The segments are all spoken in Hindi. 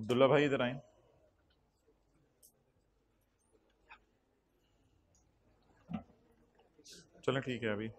अब्दुल्ला भाई इधर आए चलो ठीक है अभी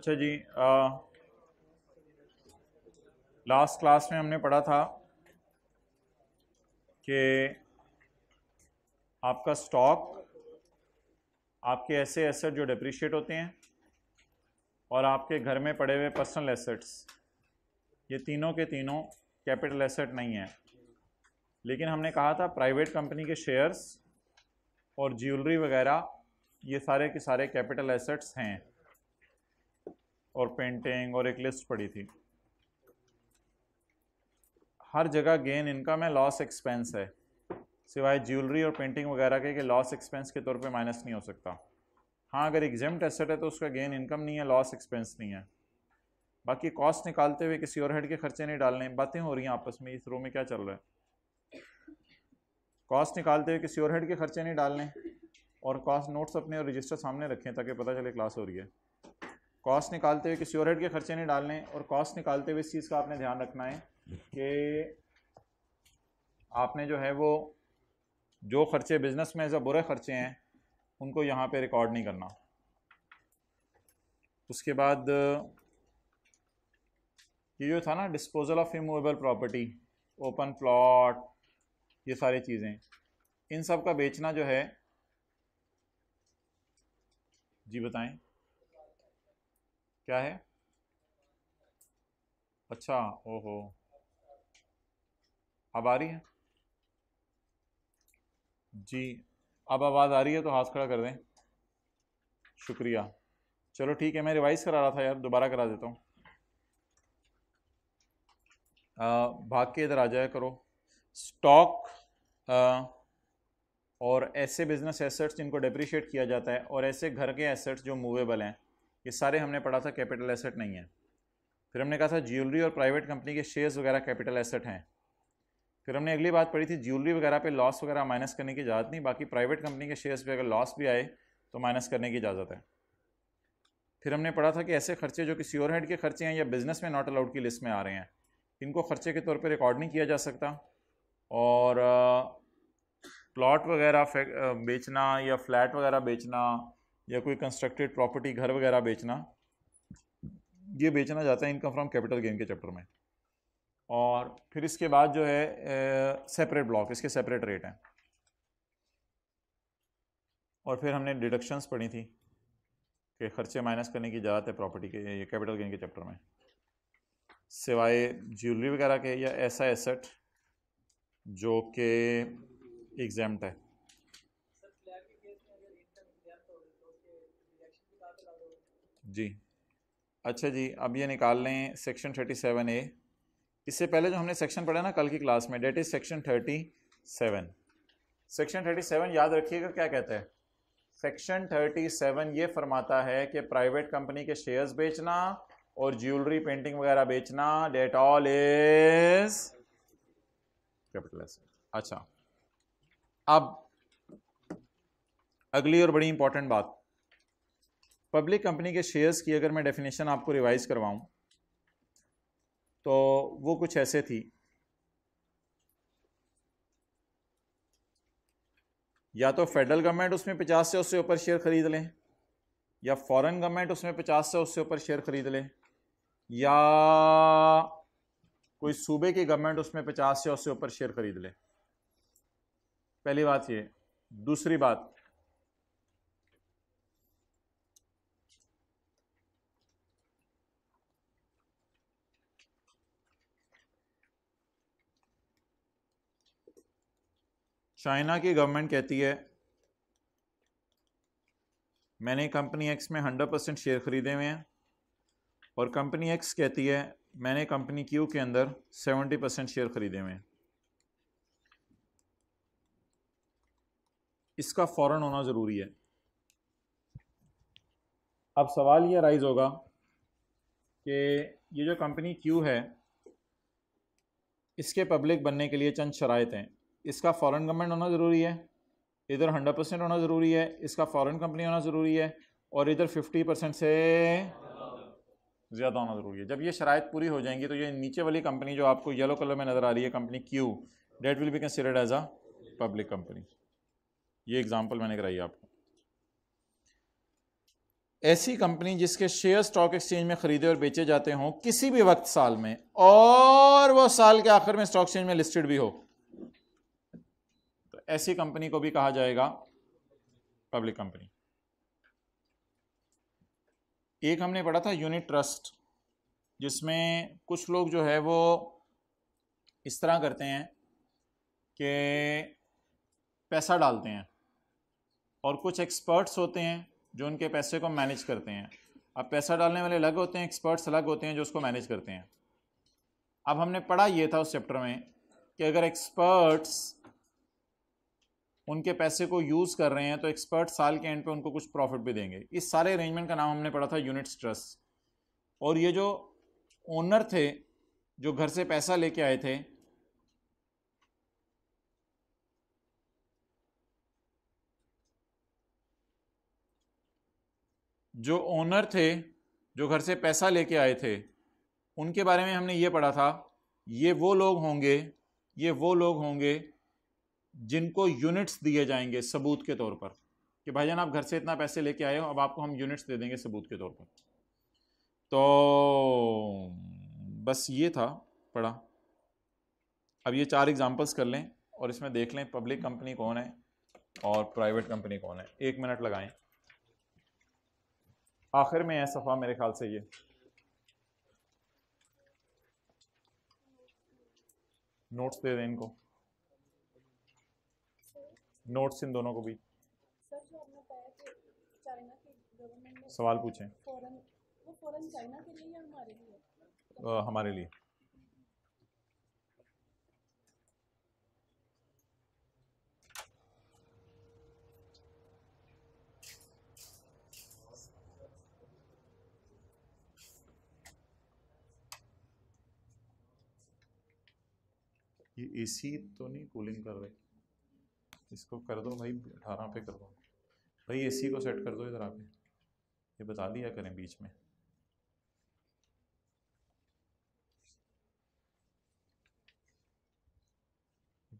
अच्छा जी आ, लास्ट क्लास में हमने पढ़ा था कि आपका स्टॉक आपके ऐसे एसेट जो डिप्रिशिएट होते हैं और आपके घर में पड़े हुए पर्सनल एसेट्स ये तीनों के तीनों कैपिटल एसेट नहीं है लेकिन हमने कहा था प्राइवेट कंपनी के शेयर्स और ज्वेलरी वगैरह ये सारे के सारे कैपिटल एसेट्स हैं और पेंटिंग और एक लिस्ट पड़ी थी हर जगह गेन इनकम है लॉस एक्सपेंस है सिवाय ज्वेलरी और पेंटिंग वगैरह के लॉस एक्सपेंस के तौर पे माइनस नहीं हो सकता हाँ अगर एग्जाम एसेट है तो उसका गेन इनकम नहीं है लॉस एक्सपेंस नहीं है बाकी कॉस्ट निकालते हुए किसी और हेड के खर्चे नहीं डालने बातें हो रही हैं आपस में इस रो में क्या चल रहा है कॉस्ट निकालते हुए किसी और हेड के खर्चे नहीं डालने और कॉस्ट नोट्स अपने और रजिस्टर सामने रखें ताकि पता चले क्लास हो रही है कॉस्ट निकालते हुए किसी और के खर्चे नहीं डालने और कॉस्ट निकालते हुए इस चीज़ का आपने ध्यान रखना है कि आपने जो है वो जो खर्चे बिज़नेस में जो बुरे खर्चे हैं उनको यहाँ पे रिकॉर्ड नहीं करना उसके बाद ये जो था ना disposal of removable property open plot ये सारी चीज़ें इन सब का बेचना जो है जी बताएं क्या है अच्छा ओहो अब आ रही है जी अब आवाज़ आ रही है तो हाथ खड़ा कर दें शुक्रिया चलो ठीक है मैं रिवाइज़ करा रहा था यार दोबारा करा देता हूँ भाग के इधर आ जाया करो स्टॉक और ऐसे बिजनेस एसेट्स जिनको डिप्रिशिएट किया जाता है और ऐसे घर के एसेट्स जो मूवेबल हैं ये सारे हमने पढ़ा था कैपिटल एसेट नहीं है फिर हमने कहा था ज्वेलरी और प्राइवेट कंपनी के शेयर्स वगैरह कैपिटल एसेट हैं फिर हमने अगली बात पढ़ी थी ज्वेलरी वगैरह पे लॉस वगैरह माइनस करने की इजाज़त नहीं बाकी प्राइवेट कंपनी के शेयर्स पे अगर लॉस भी आए तो माइनस करने की इजाज़त है फिर हमने पढ़ा था कि ऐसे खर्चे जो कि स्योर हेड के खर्चे हैं या बिज़नेस में नॉट अलाउड की लिस्ट में आ रहे हैं इनको खर्चे के तौर पर रिकॉर्ड नहीं किया जा सकता और प्लॉट वगैरह बेचना या फ्लैट वगैरह बेचना या कोई कंस्ट्रक्टेड प्रॉपर्टी घर वगैरह बेचना ये बेचना जाता है इनकम फ्रॉम कैपिटल गेन के चैप्टर में और फिर इसके बाद जो है सेपरेट ब्लॉक इसके सेपरेट रेट हैं और फिर हमने डिडक्शंस पढ़ी थी कि खर्चे माइनस करने की इजाजत है प्रॉपर्टी के ये कैपिटल गेन के चैप्टर में सिवाय ज्वेलरी वगैरह के या ऐसा एसेट जो कि एग्जाम्ट है जी अच्छा जी अब ये निकाल लें सेक्शन थर्टी सेवन ए इससे पहले जो हमने सेक्शन पढ़ा ना कल की क्लास में that is section thirty seven section thirty seven याद रखिएगा क्या कहता है सेक्शन थर्टी सेवन ये फरमाता है कि प्राइवेट कंपनी के शेयर्स बेचना और ज्वेलरी पेंटिंग वगैरह बेचना डेट ऑल इज कैपिटल अच्छा अब अगली और बड़ी इंपॉर्टेंट बात पब्लिक कंपनी के शेयर्स की अगर मैं डेफिनेशन आपको रिवाइज करवाऊं तो वो कुछ ऐसे थी या तो फेडरल गवर्नमेंट उसमें पचास से उससे ऊपर शेयर खरीद लें या फॉरेन गवर्नमेंट उसमें पचास से उससे ऊपर शेयर खरीद लें या कोई सूबे की गवर्नमेंट उसमें पचास से उससे ऊपर शेयर खरीद लें पहली बात ये दूसरी बात चाइना की गवर्नमेंट कहती है मैंने कंपनी एक्स में हंड्रेड परसेंट शेयर ख़रीदे हुए हैं और कंपनी एक्स कहती है मैंने कंपनी क्यू के अंदर सेवेंटी परसेंट शेयर ख़रीदे हुए हैं इसका फ़ौरन होना ज़रूरी है अब सवाल ये राइज होगा कि ये जो कंपनी क्यू है इसके पब्लिक बनने के लिए चंद शराइत हैं इसका फॉरेन गवर्नमेंट होना ज़रूरी है इधर हंड्रेड परसेंट होना ज़रूरी है इसका फॉरेन कंपनी होना ज़रूरी है और इधर फिफ्टी परसेंट से ज़्यादा होना ज़रूरी है जब ये शराय पूरी हो जाएंगी तो ये नीचे वाली कंपनी जो आपको येलो कलर में नज़र आ रही है company Q that will be considered as a public company ये एग्ज़ाम्पल मैंने कराई आपको ऐसी कंपनी जिसके शेयर स्टॉक एक्सचेंज में खरीदे और बेचे जाते हों किसी भी वक्त साल में और वो साल के आखिर में स्टॉक एक्सचेंज में लिस्टेड भी हो ऐसी कंपनी को भी कहा जाएगा पब्लिक कंपनी एक हमने पढ़ा था यूनिट ट्रस्ट जिसमें कुछ लोग जो है वो इस तरह करते हैं कि पैसा डालते हैं और कुछ एक्सपर्ट्स होते हैं जो उनके पैसे को मैनेज करते हैं अब पैसा डालने वाले अलग होते हैं एक्सपर्ट्स अलग होते हैं जो उसको मैनेज करते हैं अब हमने पढ़ा ये था उस चैप्टर में कि अगर एक्सपर्ट्स उनके पैसे को यूज़ कर रहे हैं तो एक्सपर्ट साल के एंड पे उनको कुछ प्रॉफिट भी देंगे इस सारे अरेंजमेंट का नाम हमने पढ़ा था यूनिट ट्रस्ट और ये जो ओनर थे जो घर से पैसा लेके आए थे जो ओनर थे जो घर से पैसा लेके आए थे उनके बारे में हमने ये पढ़ा था ये वो लोग होंगे ये वो लोग होंगे जिनको यूनिट्स दिए जाएंगे सबूत के तौर पर कि भाईजान आप घर से इतना पैसे लेके आए हो अब आपको हम यूनिट्स दे देंगे सबूत के तौर पर तो बस ये था पढ़ा अब ये चार एग्जांपल्स कर लें और इसमें देख लें पब्लिक कंपनी कौन है और प्राइवेट कंपनी कौन है एक मिनट लगाएं आखिर में है सफ़ा मेरे ख्याल से ये नोट्स दे दें इनको नोट्स इन दोनों को भी सवाल पूछें फौरन, वो फौरन चाइना के हमारे लिए ए सी तो नहीं कूलिंग कर रहे इसको कर दो भाई अठारह पे कर दो भाई एसी को सेट कर दो इधर आके ये बता दिया करें बीच में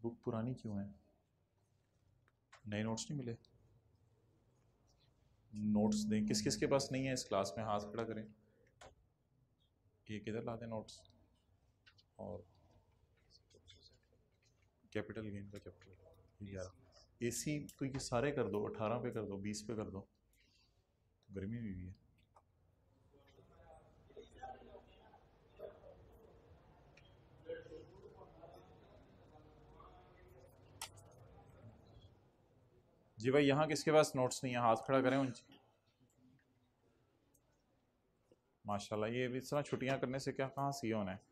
बुक पुरानी क्यों है नए नोट्स नहीं मिले नोट्स दें किस किस के पास नहीं है इस क्लास में हाथ खड़ा करें ये किधर ला दें नोट्स और कैपिटल गेन का चैप्टर ग्यारह एसी तो ये सारे कर दो अठारह पे कर दो बीस पे कर दो तो गर्मी भी, भी है जी भाई यहाँ किसके पास नोट्स नहीं है हाथ खड़ा करें उन माशाल्लाह ये इस तरह छुट्टियाँ करने से क्या कहाँ सी होना है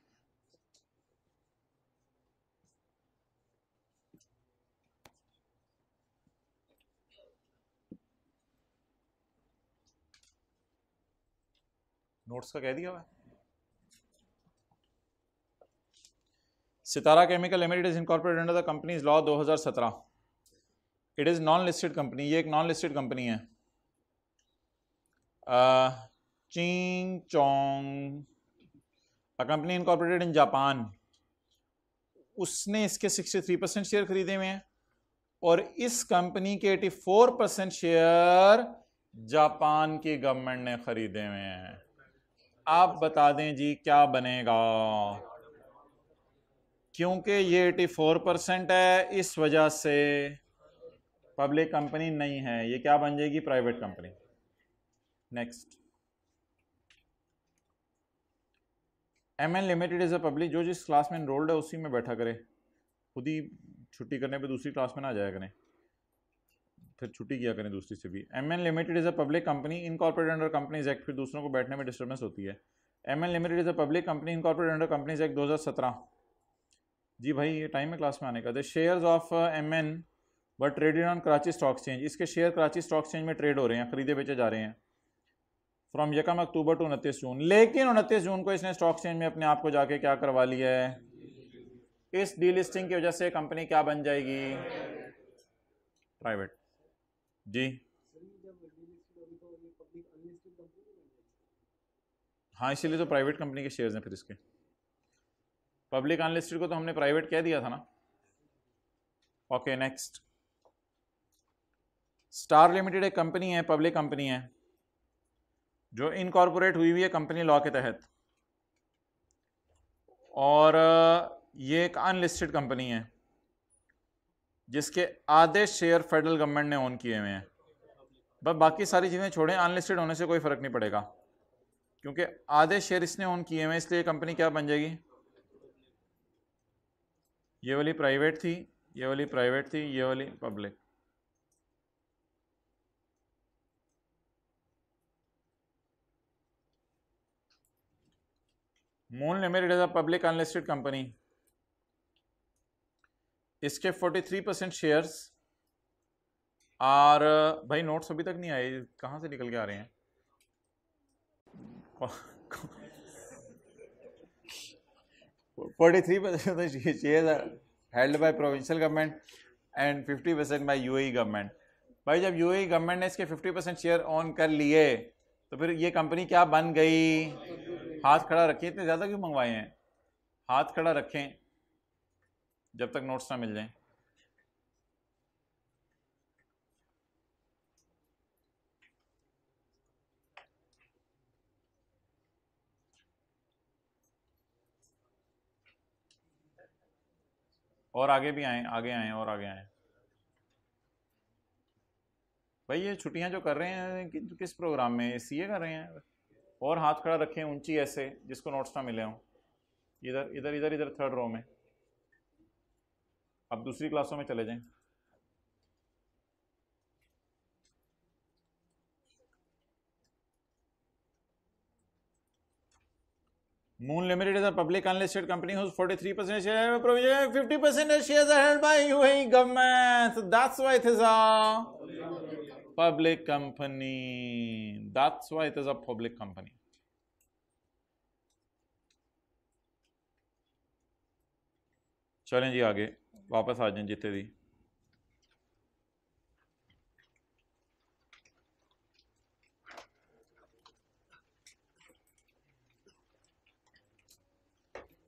नोट्स का कह दिया हुआ Sitara chemical limited is incorporated under the companies law 2017 it is non listed company ये एक नॉन लिस्टेड कंपनी है Ching Chong a company incorporated in Japan उसने इसके 63 परसेंट शेयर खरीदे हुए हैं और इस कंपनी के 84 परसेंट शेयर जापान की गवर्नमेंट ने खरीदे हुए हैं आप बता दें जी क्या बनेगा क्योंकि ये 84 परसेंट है इस वजह से पब्लिक कंपनी नहीं है ये क्या बन जाएगी private company next M N limited is a public जो जिस क्लास में इनरोल्ड है उसी में बैठा करे खुद ही छुट्टी करने पे दूसरी क्लास में ना जाया करें फिर छुट्टी किया करें दूसरी से भी M N limited is a public company incorporate under companies act फिर दूसरों को बैठने में डिस्टर्बेंस होती है M N limited is a public company corporate under companies act सत्रह जी भाई ये टाइम है क्लास में आने का the shares of M N were traded on Karachi stock exchange इसके शेयर कराची स्टॉक एक्सचेंज में ट्रेड हो रहे हैं खरीदे बेचे जा रहे हैं फ्रॉम यकम अक्टूबर टू उनतीस जून लेकिन उनतीस जून को इसने स्टॉक एक्सचेंज में अपने आप को जाके क्या करवा लिया है इस डीलिस्टिंग की वजह से कंपनी क्या बन जाएगी प्राइवेट जी हाँ इसीलिए तो प्राइवेट कंपनी के शेयर्स हैं फिर इसके पब्लिक अनलिस्टेड को तो हमने प्राइवेट कह दिया था ना ओके नेक्स्ट स्टार लिमिटेड एक कंपनी है पब्लिक कंपनी है जो इनकॉर्पोरेट हुई हुई है कंपनी लॉ के तहत और ये एक अनलिस्टेड कंपनी है जिसके आधे शेयर फेडरल गवर्नमेंट ने ओन किए हुए हैं बस बाकी सारी चीज़ें छोड़ें अनलिस्टेड होने से कोई फ़र्क नहीं पड़ेगा क्योंकि आधे शेयर इसने ओन किए हुए हैं इसलिए कंपनी क्या बन जाएगी ये वाली प्राइवेट थी ये वाली प्राइवेट थी ये वाली public Moon limited is a public unlisted company इसके 43 परसेंट शेयर्स और भाई नोट्स अभी तक नहीं आए कहाँ से निकल के आ रहे हैं forty three percent share held by provincial government and fifty percent by U government भाई जब यू गवर्नमेंट e ने इसके फिफ्टी परसेंट शेयर ऑन कर लिए तो फिर ये कंपनी क्या बन गई हाथ खड़ा रखिए इतने ज़्यादा क्यों मंगवाए हैं हाथ खड़ा रखें जब तक नोट्स ना मिल जाएं और आगे भी आए आगे आए और आगे आए भाई ये छुट्टियां जो कर रहे हैं कि, किस प्रोग्राम में सीए कर रहे हैं और हाथ खड़ा रखें ऊंची ऐसे जिसको नोट्स ना मिले हों इधर इधर इधर इधर थर्ड रो में अब दूसरी क्लासों में चले जाएं Moon limited is a public unlisted company whose 43 percent share provision 50 percent share held by UAE government so that's why it is a public company that's why it is a public company चलें जी आगे वापस आ जाए जिते भी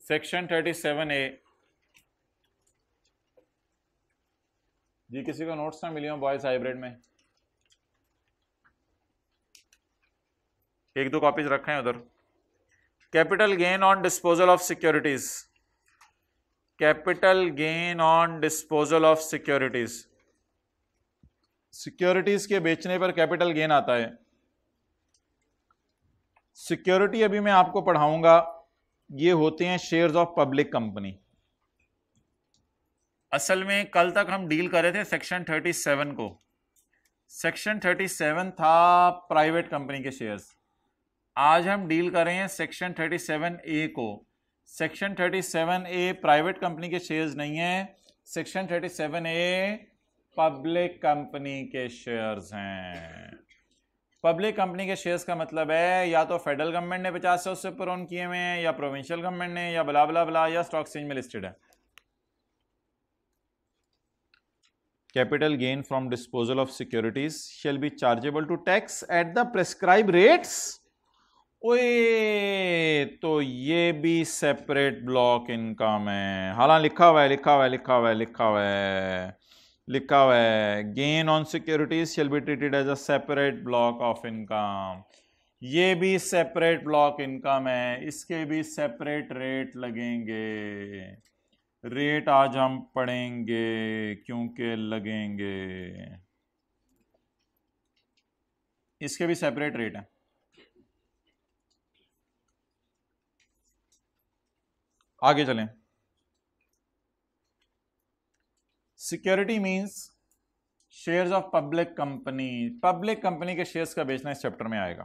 सेक्शन सेवन ए जी किसी को नोट्स ना मिली हो बॉयज हाइब्रिड में एक दो कॉपीज रखे हैं उधर capital gain on disposal of securities capital gain on disposal of securities securities के बेचने पर कैपिटल गेन आता है सिक्योरिटी अभी मैं आपको पढ़ाऊंगा ये होते हैं शेयर्स ऑफ पब्लिक कंपनी असल में कल तक हम डील कर रहे थे सेक्शन 37 को सेक्शन 37 था प्राइवेट कंपनी के शेयर्स आज हम डील कर रहे हैं सेक्शन 37 ए को सेक्शन 37 ए प्राइवेट कंपनी के शेयर्स नहीं है सेक्शन 37 ए पब्लिक कंपनी के शेयर्स हैं पब्लिक कंपनी के शेयर्स का मतलब है या तो फेडरल गवर्नमेंट ने पचास से उससे ऊपर ऑन किए हुए हैं या प्रोविंशियल गवर्नमेंट ने या बला बला बला या स्टॉक एक्सचेंज में लिस्टेड है capital gain from disposal of securities shall be chargeable to tax at the prescribed rates ओए तो ये भी सेपरेट ब्लॉक इनकम है हालांकि लिखा हुआ है लिखा हुआ है लिखा हुआ है लिखा हुआ है लिखा हुआ है gain on securities shall be treated as a separate block of income ये भी सेपरेट ब्लॉक इनकम है इसके भी सेपरेट रेट लगेंगे रेट आज हम पढ़ेंगे क्योंकि लगेंगे इसके भी सेपरेट रेट है आगे चलें security means shares of public company public company के शेयर्स का बेचना इस चैप्टर में आएगा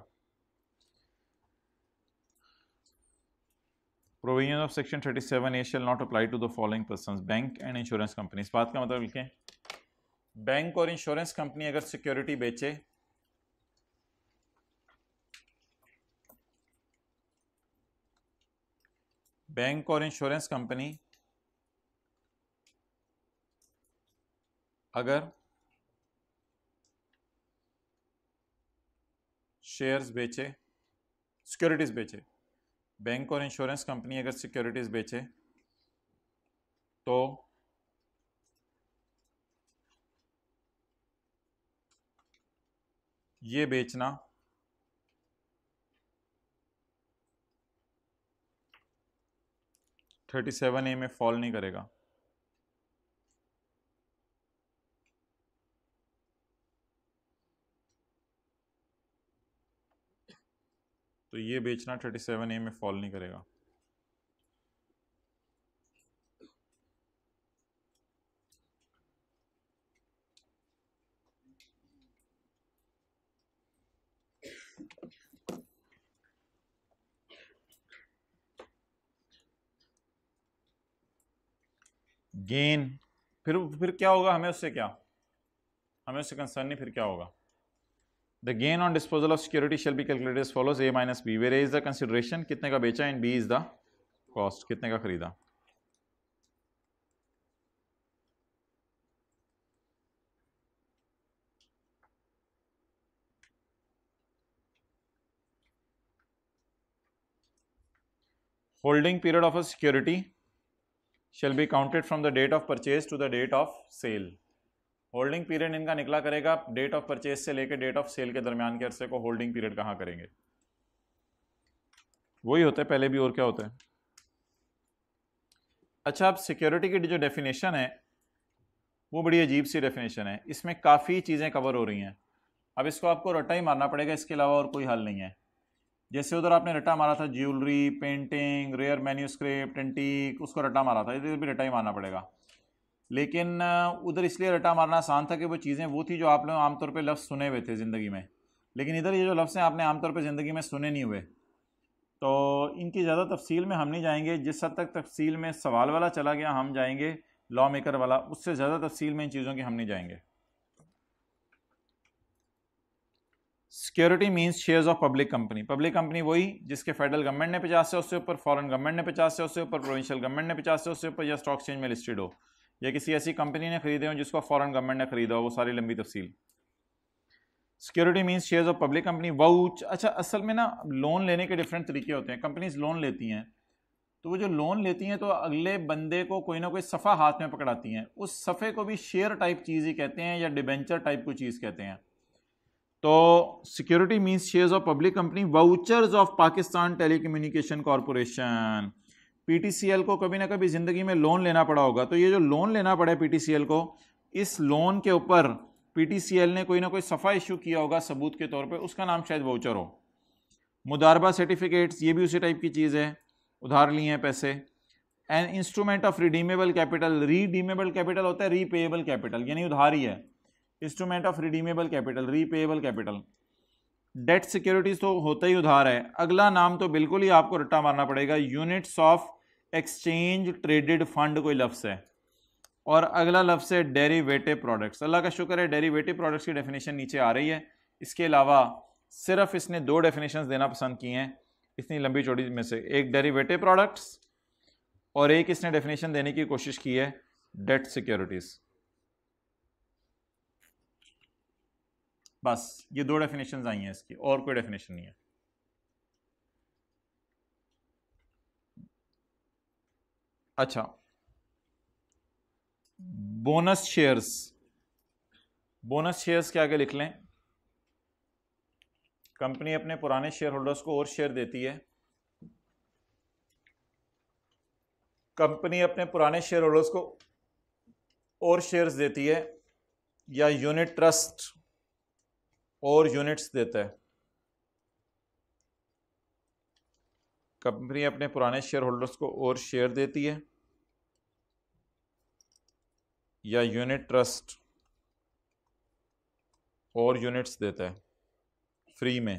provision of section 37 A shall not apply to the following person bank and insurance company इस बात का मतलब लिखें बैंक और इंश्योरेंस कंपनी अगर सिक्योरिटी बेचे बैंक और इंश्योरेंस कंपनी अगर शेयर्स बेचे सिक्योरिटीज़ बेचे बैंक और इंश्योरेंस कंपनी अगर सिक्योरिटीज़ बेचे तो ये बेचना थर्टी सेवन ए में फॉल नहीं करेगा तो ये बेचना थर्टी सेवन ए में फॉल नहीं करेगा गेन फिर फिर क्या होगा हमें उससे क्या हमें उससे कंसर्न नहीं फिर क्या होगा the gain on disposal of security shall be calculated follows A minus B where is the consideration कितने का बेचा and B is the cost कितने का खरीदा holding period of a security shall be counted from the date of purchase to the date of sale holding period इनका निकला करेगा डेट ऑफ परचेज से लेकर डेट ऑफ सेल के दरमियान के अरसे को होल्डिंग पीरियड कहाँ करेंगे वही होते हैं पहले भी और क्या होता है अच्छा अब सिक्योरिटी की जो डेफिनेशन है वो बड़ी अजीब सी डेफिनेशन है इसमें काफ़ी चीज़ें कवर हो रही हैं अब इसको आपको रट्टा ही मारना पड़ेगा इसके अलावा और कोई हल नहीं है जैसे उधर आपने रटा मारा था jewellery painting rare manuscript antique उसको रटा मारा था इधर भी रटा ही मारना पड़ेगा लेकिन उधर इसलिए रटा मारना आसान था कि वो चीज़ें वो थी जो आप लोग आमतौर पर लफ्ज़ सुने हुए थे ज़िंदगी में लेकिन इधर ये जो लफ्ज़ हैं आपने आमतौर पर ज़िंदगी में सुने नहीं हुए तो इनकी ज़्यादा तफसील में हम नहीं जाएंगे जिस हद तक तफसील में सवाल वाला चला गया हम जाएंगे लॉ मेकर वाला उससे ज़्यादा तफसील में इन चीज़ों की हम नहीं जाएंगे security means shares of public company public company वही जिसके फेडरल गवर्नमेंट ने पचास से उससे ऊपर फॉरन गवर्नमेंट ने पचास से उससे ऊपर प्रोविंशियल गवर्नमेंट ने पचास से उससे ऊपर या स्टॉक चेंज में लिस्टेड हो या किसी ऐसी कंपनी ने खरीदे हो जिसको फॉरन गवर्नमेंट ने खरीदा हो वो सारी लंबी तफसील security means shares of public company vouch अच्छा असल में ना लोन लेने के डिफरेंट तरीके होते हैं कंपनीज लोन लेती हैं तो वो जो लोन लेती हैं तो अगले बंदे को कोई ना कोई सफ़ा हाथ में पकड़ाती हैं उस सफ़े को भी शेयर टाइप चीज़ ही कहते हैं या डिबेंचर टाइप कोई चीज़ कहते हैं तो security means shares of public company vouchers of Pakistan telecommunication corporation PTCL को कभी ना कभी ज़िंदगी में लोन लेना पड़ा होगा तो ये जो लोन लेना पड़ा है पीटीसीएल को इस लोन के ऊपर पीटीसीएल ने कोई ना कोई सफ़ा इशू किया होगा सबूत के तौर पे उसका नाम शायद वाउचर हो मुदारबा सर्टिफिकेट्स ये भी उसी टाइप की चीज़ है उधार लिए हैं पैसे and instrument of redeemable capital redeemable capital होता है रीपेएबल कैपिटल यानी उधार ही है instrument of redeemable capital repayable capital debt securities तो होता ही उधार है अगला नाम तो बिल्कुल ही आपको रट्टा मारना पड़ेगा units of exchange traded fund कोई लफ्स है और अगला लफ्स है डेरीवेटिव प्रोडक्ट्स अल्लाह का शुक्र है डेरीवेटिव प्रोडक्ट्स की डेफिनेशन नीचे आ रही है इसके अलावा सिर्फ इसने दो डेफिनेशन देना पसंद किए हैं इतनी लंबी चौड़ी में से एक डेरीवेटिव प्रोडक्ट्स और एक इसने डेफिनेशन देने की कोशिश की है डेट सिक्योरिटीज़ बस ये दो डेफिनेशन आई हैं इसकी और कोई डेफिनेशन नहीं है अच्छा बोनस शेयर्स बोनस शेयर्स के आगे लिख लें कंपनी अपने पुराने शेयर होल्डर्स को और शेयर देती है कंपनी अपने पुराने शेयर होल्डर्स को और शेयर्स देती है या यूनिट ट्रस्ट और यूनिट्स देता है कंपनी अपने पुराने शेयर होल्डर्स को और शेयर देती है या यूनिट ट्रस्ट और यूनिट्स देता है फ्री में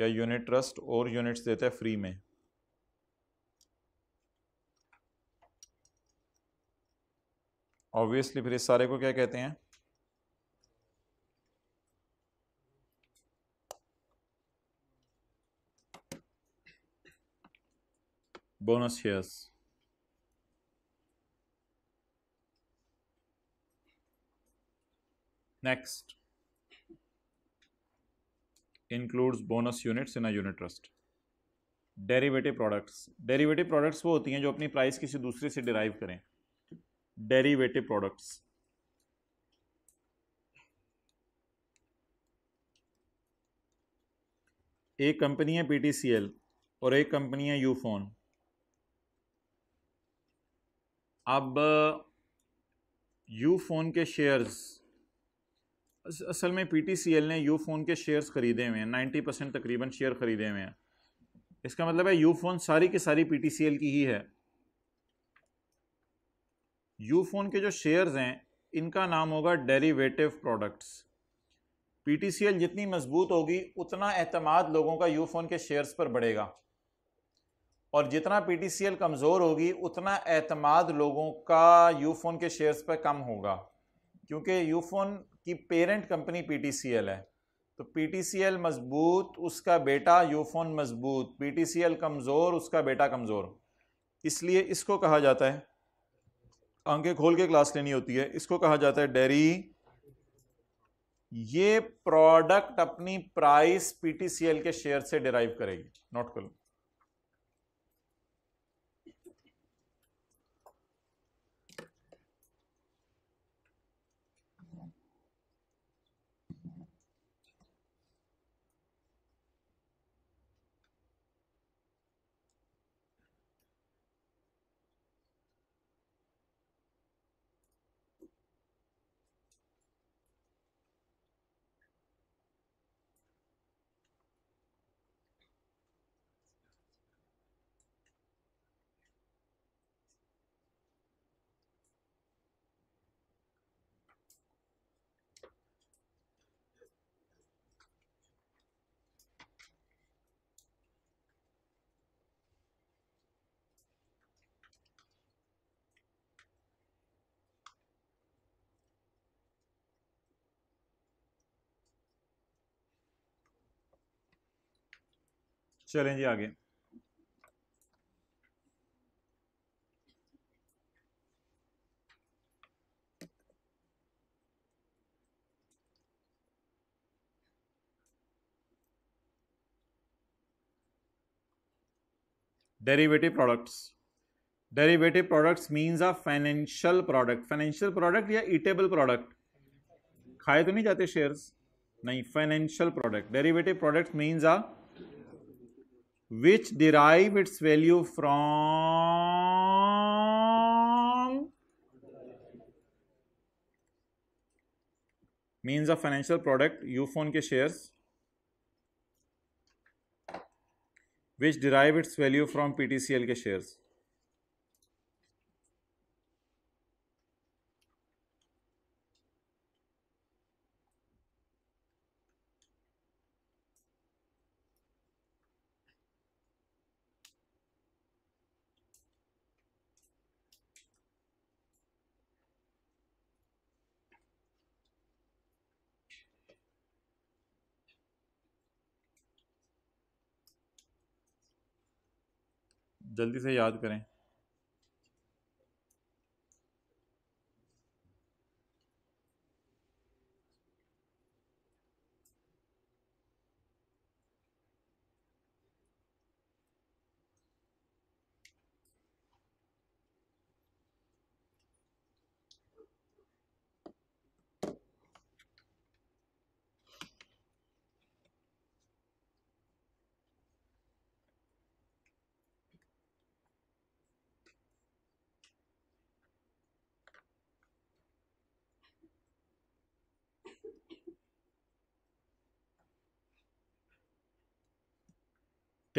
या यूनिट ट्रस्ट और यूनिट्स देता है फ्री में ऑब्वियसली फिर इस सारे को क्या कहते हैं bonus shares next includes bonus units in a unit trust derivative products derivative products वो होती हैं जो अपनी प्राइस किसी दूसरे से डिराइव करें derivative products. एक कंपनी है पीटीसीएल और एक कंपनी है यूफोन अब यूफोन के शेयर्स असल में पीटीसीएल ने यूफोन के शेयर्स खरीदे हुए हैं नाइन्टी परसेंट तकरीबन शेयर खरीदे हुए हैं इसका मतलब है यूफोन सारी की सारी पीटीसीएल की ही है यूफोन के जो शेयर्स हैं इनका नाम होगा डेरिवेटिव प्रोडक्ट्स पीटीसीएल जितनी मजबूत होगी उतना एतमाद लोगों का यूफोन के शेयर्स पर बढ़ेगा और जितना पीटीसीएल कमज़ोर होगी उतना एतमाद लोगों का यूफोन के शेयर्स पर कम होगा क्योंकि यूफोन की पेरेंट कंपनी पीटीसीएल है तो पीटीसीएल मजबूत उसका बेटा यूफोन मजबूत पीटीसीएल कमज़ोर उसका बेटा कमज़ोर इसलिए इसको कहा जाता है आंखें खोल के क्लास लेनी होती है इसको कहा जाता है डेरी ये प्रोडक्ट अपनी प्राइस पीटीसीएल के शेयर से डिराइव करेगी नोट कर लो चलें जी आगे derivative products derivative products means a financial product financial product या इटेबल प्रोडक्ट खाए तो नहीं जाते शेयर्स नहीं financial product derivative products means a which derive its value from means of financial product Ufone के shares which derive its value from PTCL के shares जल्दी से याद करें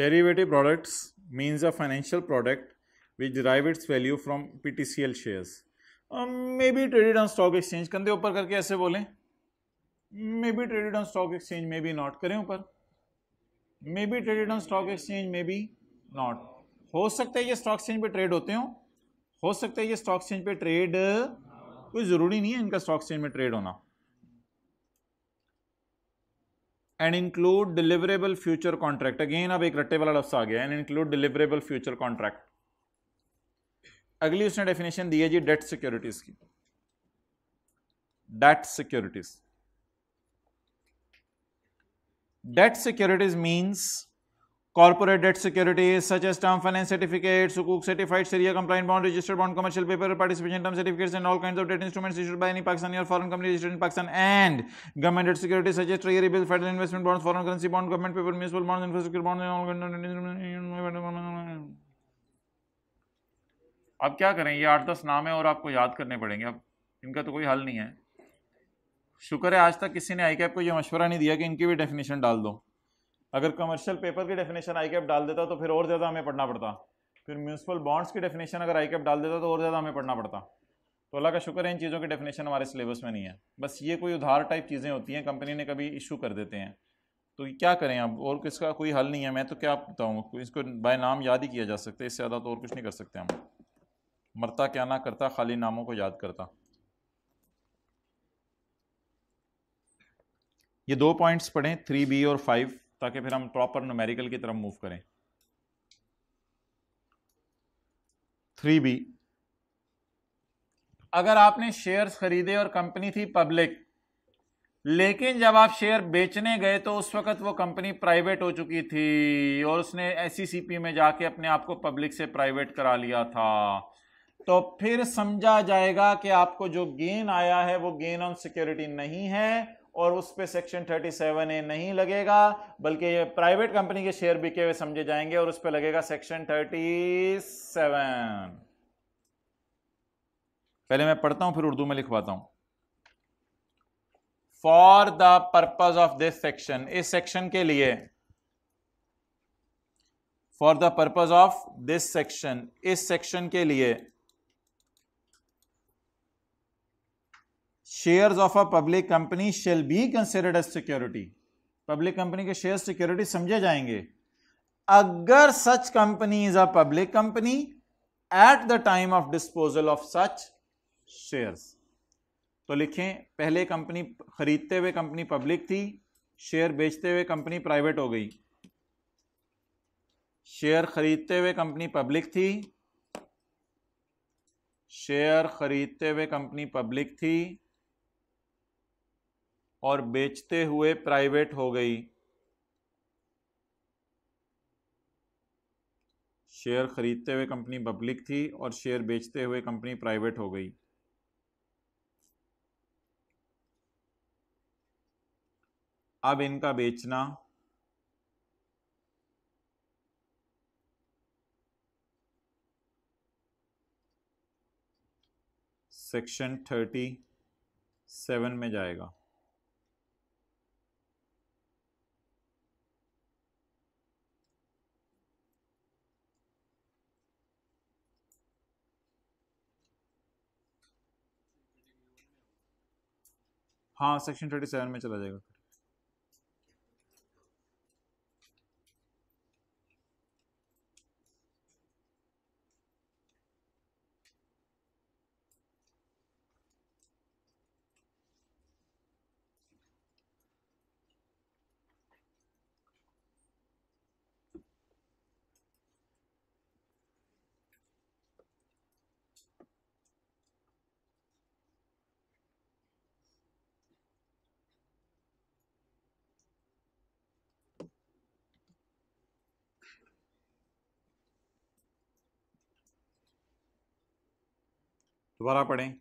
products Derivative products means a financial product value derive P T C L shares may be traded on stock exchange कंधे ऊपर करके ऐसे बोलें may be traded on stock exchange may be not करें ऊपर may be traded on stock exchange may be not हो सकता है ये स्टॉक एक्सचेंज पर ट्रेड होते हो हो सकता है ये स्टॉक एक्सचेंज पर ट्रेड कोई ज़रूरी नहीं है इनका स्टॉक एक्सचेंज में ट्रेड होना and include deliverable future contract again अब एक रट्टे वाला लफ्स आ गया and include deliverable future contract अगली उसने डेफिनेशन दी है जी डेट सिक्योरिटीज की debt securities debt securities means corporate debt securities such as term finance certificate सुकूक सर्टिफाइड सीरिया compliant bond registered bond commercial paper participation term certificates and all kinds of debt instruments issued by any Pakistani और foreign company registered in Pakistan and government debt securities such as treasury bill federal investment bond foreign currency bond government paper municipal bond infrastructure bond and all kinds of debt instruments अब क्या करें ये आठ दस नाम है और आपको याद करने पड़ेंगे अब इनका तो कोई हल नहीं है शुक्र है आज तक किसी ने आई को यह मशवरा नहीं दिया कि इनकी भी डेफिनेशन डाल दो अगर कमर्शियल पेपर की डेफिनेशन आई कैप डाल देता तो फिर और ज़्यादा हमें पढ़ना पड़ता फिर म्यूनसिपल बॉन्ड्स की डेफिनेशन अगर आई कैप डाल देता तो और ज़्यादा हमें पढ़ना पड़ता तो अल्लाह का शुक्र है इन चीज़ों की डेफिनेशन हमारे सिलेबस में नहीं है बस ये कोई उधार टाइप चीज़ें होती हैं कंपनी ने कभी इशू कर देते हैं तो क्या करें अब और किसका कोई हल नहीं है मैं तो क्या बताऊँ इसको बाय नाम याद ही किया जा सकता है इससे ज़्यादा तो और कुछ नहीं कर सकते हम मरता क्या ना करता खाली नामों को याद करता ये दो पॉइंट्स पढ़ें थ्री बी और फाइव ताकि फिर हम प्रॉपर नोमेरिकल की तरफ मूव करें थ्री बी अगर आपने शेयर्स खरीदे और कंपनी थी पब्लिक लेकिन जब आप शेयर बेचने गए तो उस वक्त वो कंपनी प्राइवेट हो चुकी थी और उसने एस e में जाके अपने आप को पब्लिक से प्राइवेट करा लिया था तो फिर समझा जाएगा कि आपको जो गेन आया है वो गेन ऑन सिक्योरिटी नहीं है और उस पर सेक्शन 37 ए नहीं लगेगा बल्कि ये प्राइवेट कंपनी के शेयर बिके हुए समझे जाएंगे और उस पर लगेगा सेक्शन 37 पहले मैं पढ़ता हूं फिर उर्दू में लिखवाता हूं for the purpose of this section इस सेक्शन के लिए for the purpose of this section इस सेक्शन के लिए shares of a public company shall be considered as security public company के शेयर सिक्योरिटी समझे जाएंगे अगर such company is a public company at the time of disposal of such shares तो लिखें पहले कंपनी खरीदते हुए कंपनी पब्लिक थी शेयर बेचते हुए कंपनी प्राइवेट हो गई शेयर खरीदते हुए कंपनी पब्लिक थी शेयर खरीदते हुए कंपनी पब्लिक थी और बेचते हुए प्राइवेट हो गई शेयर खरीदते हुए कंपनी पब्लिक थी और शेयर बेचते हुए कंपनी प्राइवेट हो गई अब इनका बेचना सेक्शन थर्टी सेवन में जाएगा हाँ सेक्शन थर्टी सेवन में चला जाएगा दोबारा पढ़ें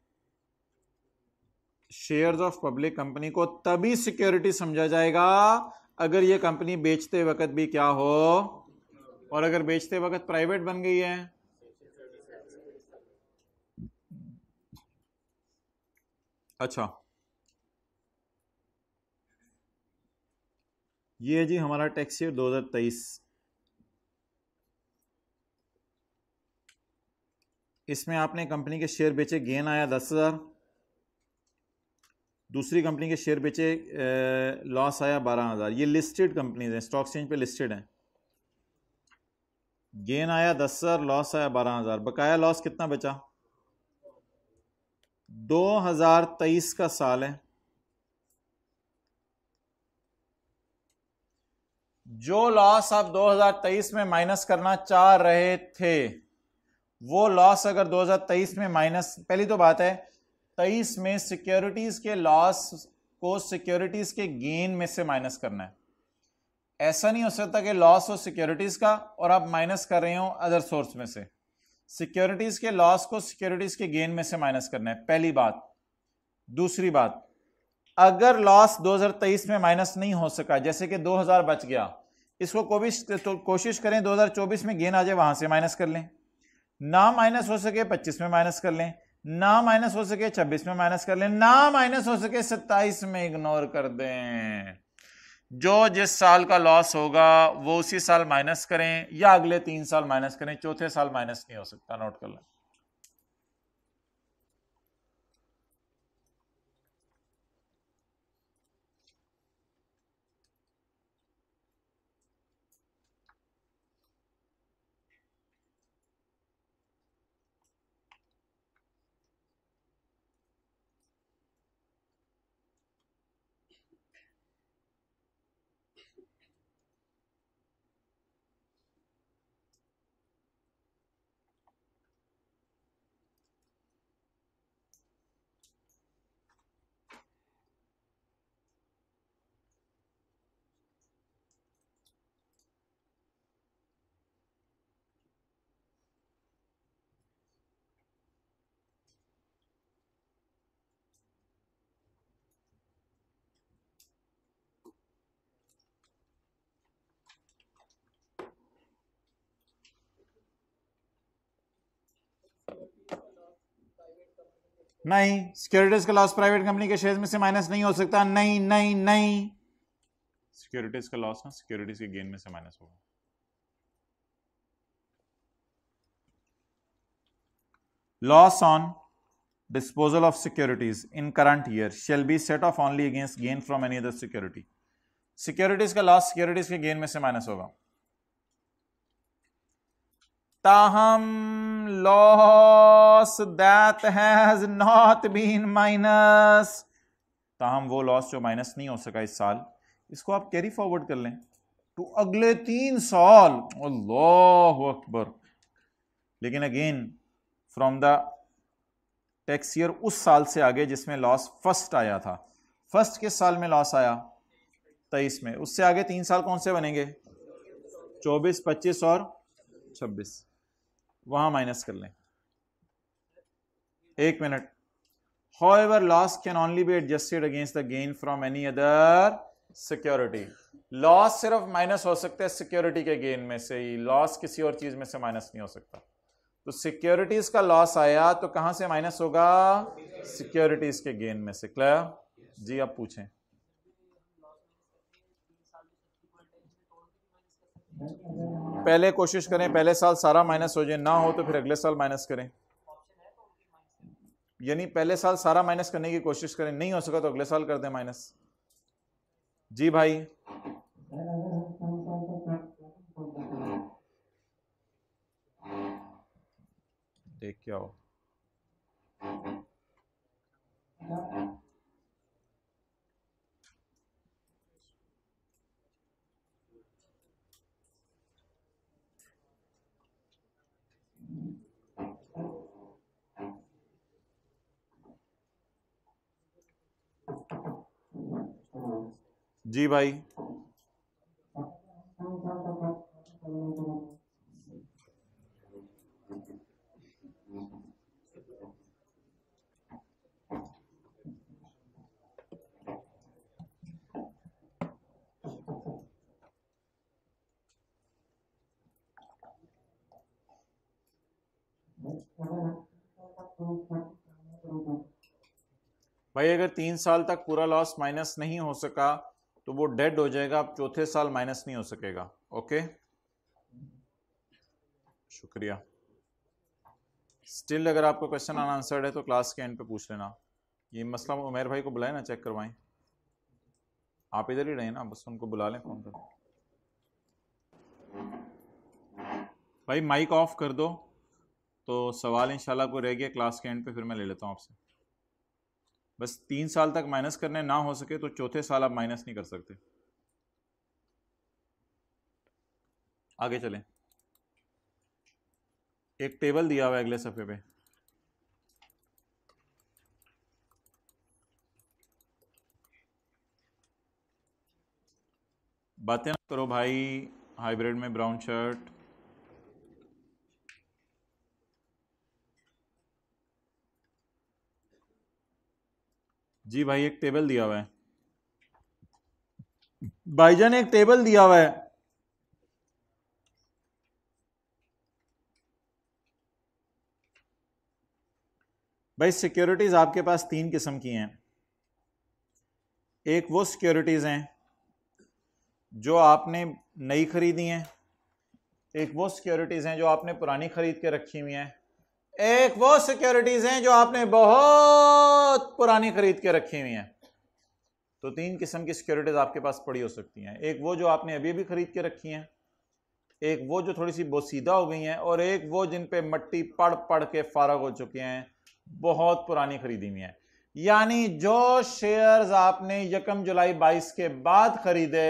शेयर्स ऑफ पब्लिक कंपनी को तभी सिक्योरिटी समझा जाएगा अगर ये कंपनी बेचते वक्त भी क्या हो और अगर बेचते वक्त प्राइवेट बन गई है अच्छा ये जी हमारा टैक्स ईयर तेईस इसमें आपने कंपनी के शेयर बेचे गेन आया दस हज़ार दूसरी कंपनी के शेयर बेचे लॉस आया बारह हज़ार ये लिस्टेड कंपनीज हैं स्टॉक चेंज पे लिस्टेड हैं गेन आया दस हज़ार लॉस आया बारह हज़ार बकाया लॉस कितना बचा दो हज़ार तेईस का साल है जो लॉस आप 2023 में माइनस करना चाह रहे थे वो लॉस अगर 2023 में माइनस पहली तो बात है 23 में सिक्योरिटीज के लॉस को सिक्योरिटीज के गेन में से माइनस करना है ऐसा नहीं हो सकता कि लॉस हो सिक्योरिटीज का और आप माइनस कर रहे हो अदर सोर्स में से सिक्योरिटीज के लॉस को सिक्योरिटीज के गेन में से माइनस करना है पहली बात दूसरी बात अगर लॉस 2023 में माइनस नहीं हो सका जैसे कि 2000 बच गया इसको कोशिश तो करें 2024 में गेन आ जाए वहां से माइनस कर लें ना माइनस हो सके पच्चीस में माइनस कर लें ना माइनस हो सके छब्बीस में माइनस कर लें ना माइनस हो सके सत्ताईस में इग्नोर कर दें जो जिस साल का लॉस होगा वो उसी साल माइनस करें या अगले तीन साल माइनस करें चौथे साल माइनस नहीं हो सकता नोट कर लें नहीं सिक्योरिटीज का लॉस प्राइवेट कंपनी के शेयर में से माइनस नहीं हो सकता नहीं नहीं नहीं सिक्योरिटीज का लॉस ना सिक्योरिटीज के गेन में से माइनस होगा loss on disposal of securities in current year shall be set off only against gain from any other security securities का लॉस सिक्योरिटीज के गेन में से माइनस होगा ताहम loss that has not been minus ताहम वो लॉस जो माइनस नहीं हो सका इस साल इसको आप कैरी फॉरवर्ड कर लें टू तो अगले तीन साल अल्लाह अकबर लेकिन again from the tax year उस साल से आगे जिसमें लॉस फर्स्ट आया था फर्स्ट किस साल में लॉस आया तेईस में उससे आगे तीन साल कौन से बनेंगे चौबीस पच्चीस और छब्बीस वहां माइनस कर लें एक minute however loss can only be adjusted against the gain from any other security loss सिर्फ माइनस हो सकता है सिक्योरिटी के गेन में से ही लॉस किसी और चीज में से माइनस नहीं हो सकता तो सिक्योरिटीज का लॉस आया तो कहां से माइनस होगा सिक्योरिटीज के गेन में से क्लियर जी आप पूछें पहले कोशिश करें पहले साल सारा माइनस हो जाए ना हो तो फिर अगले साल माइनस करें यानी पहले साल सारा माइनस करने की कोशिश करें नहीं हो सका तो अगले साल कर दें माइनस जी भाई देख क्या हो जी भाई Thank you. भाई अगर तीन साल तक पूरा लॉस माइनस नहीं हो सका तो वो डेड हो जाएगा अब चौथे साल माइनस नहीं हो सकेगा ओके शुक्रिया स्टिल अगर आपको क्वेश्चन अनआंसर्ड है तो क्लास के एंड पे पूछ लेना ये मसला उमेर भाई को बुलाए ना चेक करवाएं आप इधर ही रहें ना बस उनको बुला लें फोन पर भाई माइक ऑफ कर दो तो सवाल इंशाल्लाह को रह गया क्लास के एंड पे फिर मैं ले लेता हूँ आपसे बस तीन साल तक माइनस करने ना हो सके तो चौथे साल आप माइनस नहीं कर सकते आगे चलें एक टेबल दिया हुआ है अगले सफ़े पे बातें ना करो भाई हाइब्रिड में ब्राउन शर्ट जी भाई एक टेबल दिया हुआ है भाईजान एक टेबल दिया हुआ है भाई सिक्योरिटीज आपके पास तीन किस्म की हैं एक वो सिक्योरिटीज हैं जो आपने नई खरीदी हैं एक वो सिक्योरिटीज हैं जो आपने पुरानी खरीद के रखी हुई हैं एक वो सिक्योरिटीज हैं जो आपने बहुत पुरानी खरीद के रखी हुई हैं तो तीन किस्म की सिक्योरिटीज आपके पास पड़ी हो सकती हैं एक वो जो आपने अभी भी खरीद के रखी हैं एक वो जो थोड़ी सी बोसीदा हो गई हैं और एक वो जिन पे मट्टी पड़ पड़ के फारग हो चुके हैं बहुत पुरानी खरीदी हुई हैं यानी जो शेयर्स आपने यकम जुलाई बाईस के बाद खरीदे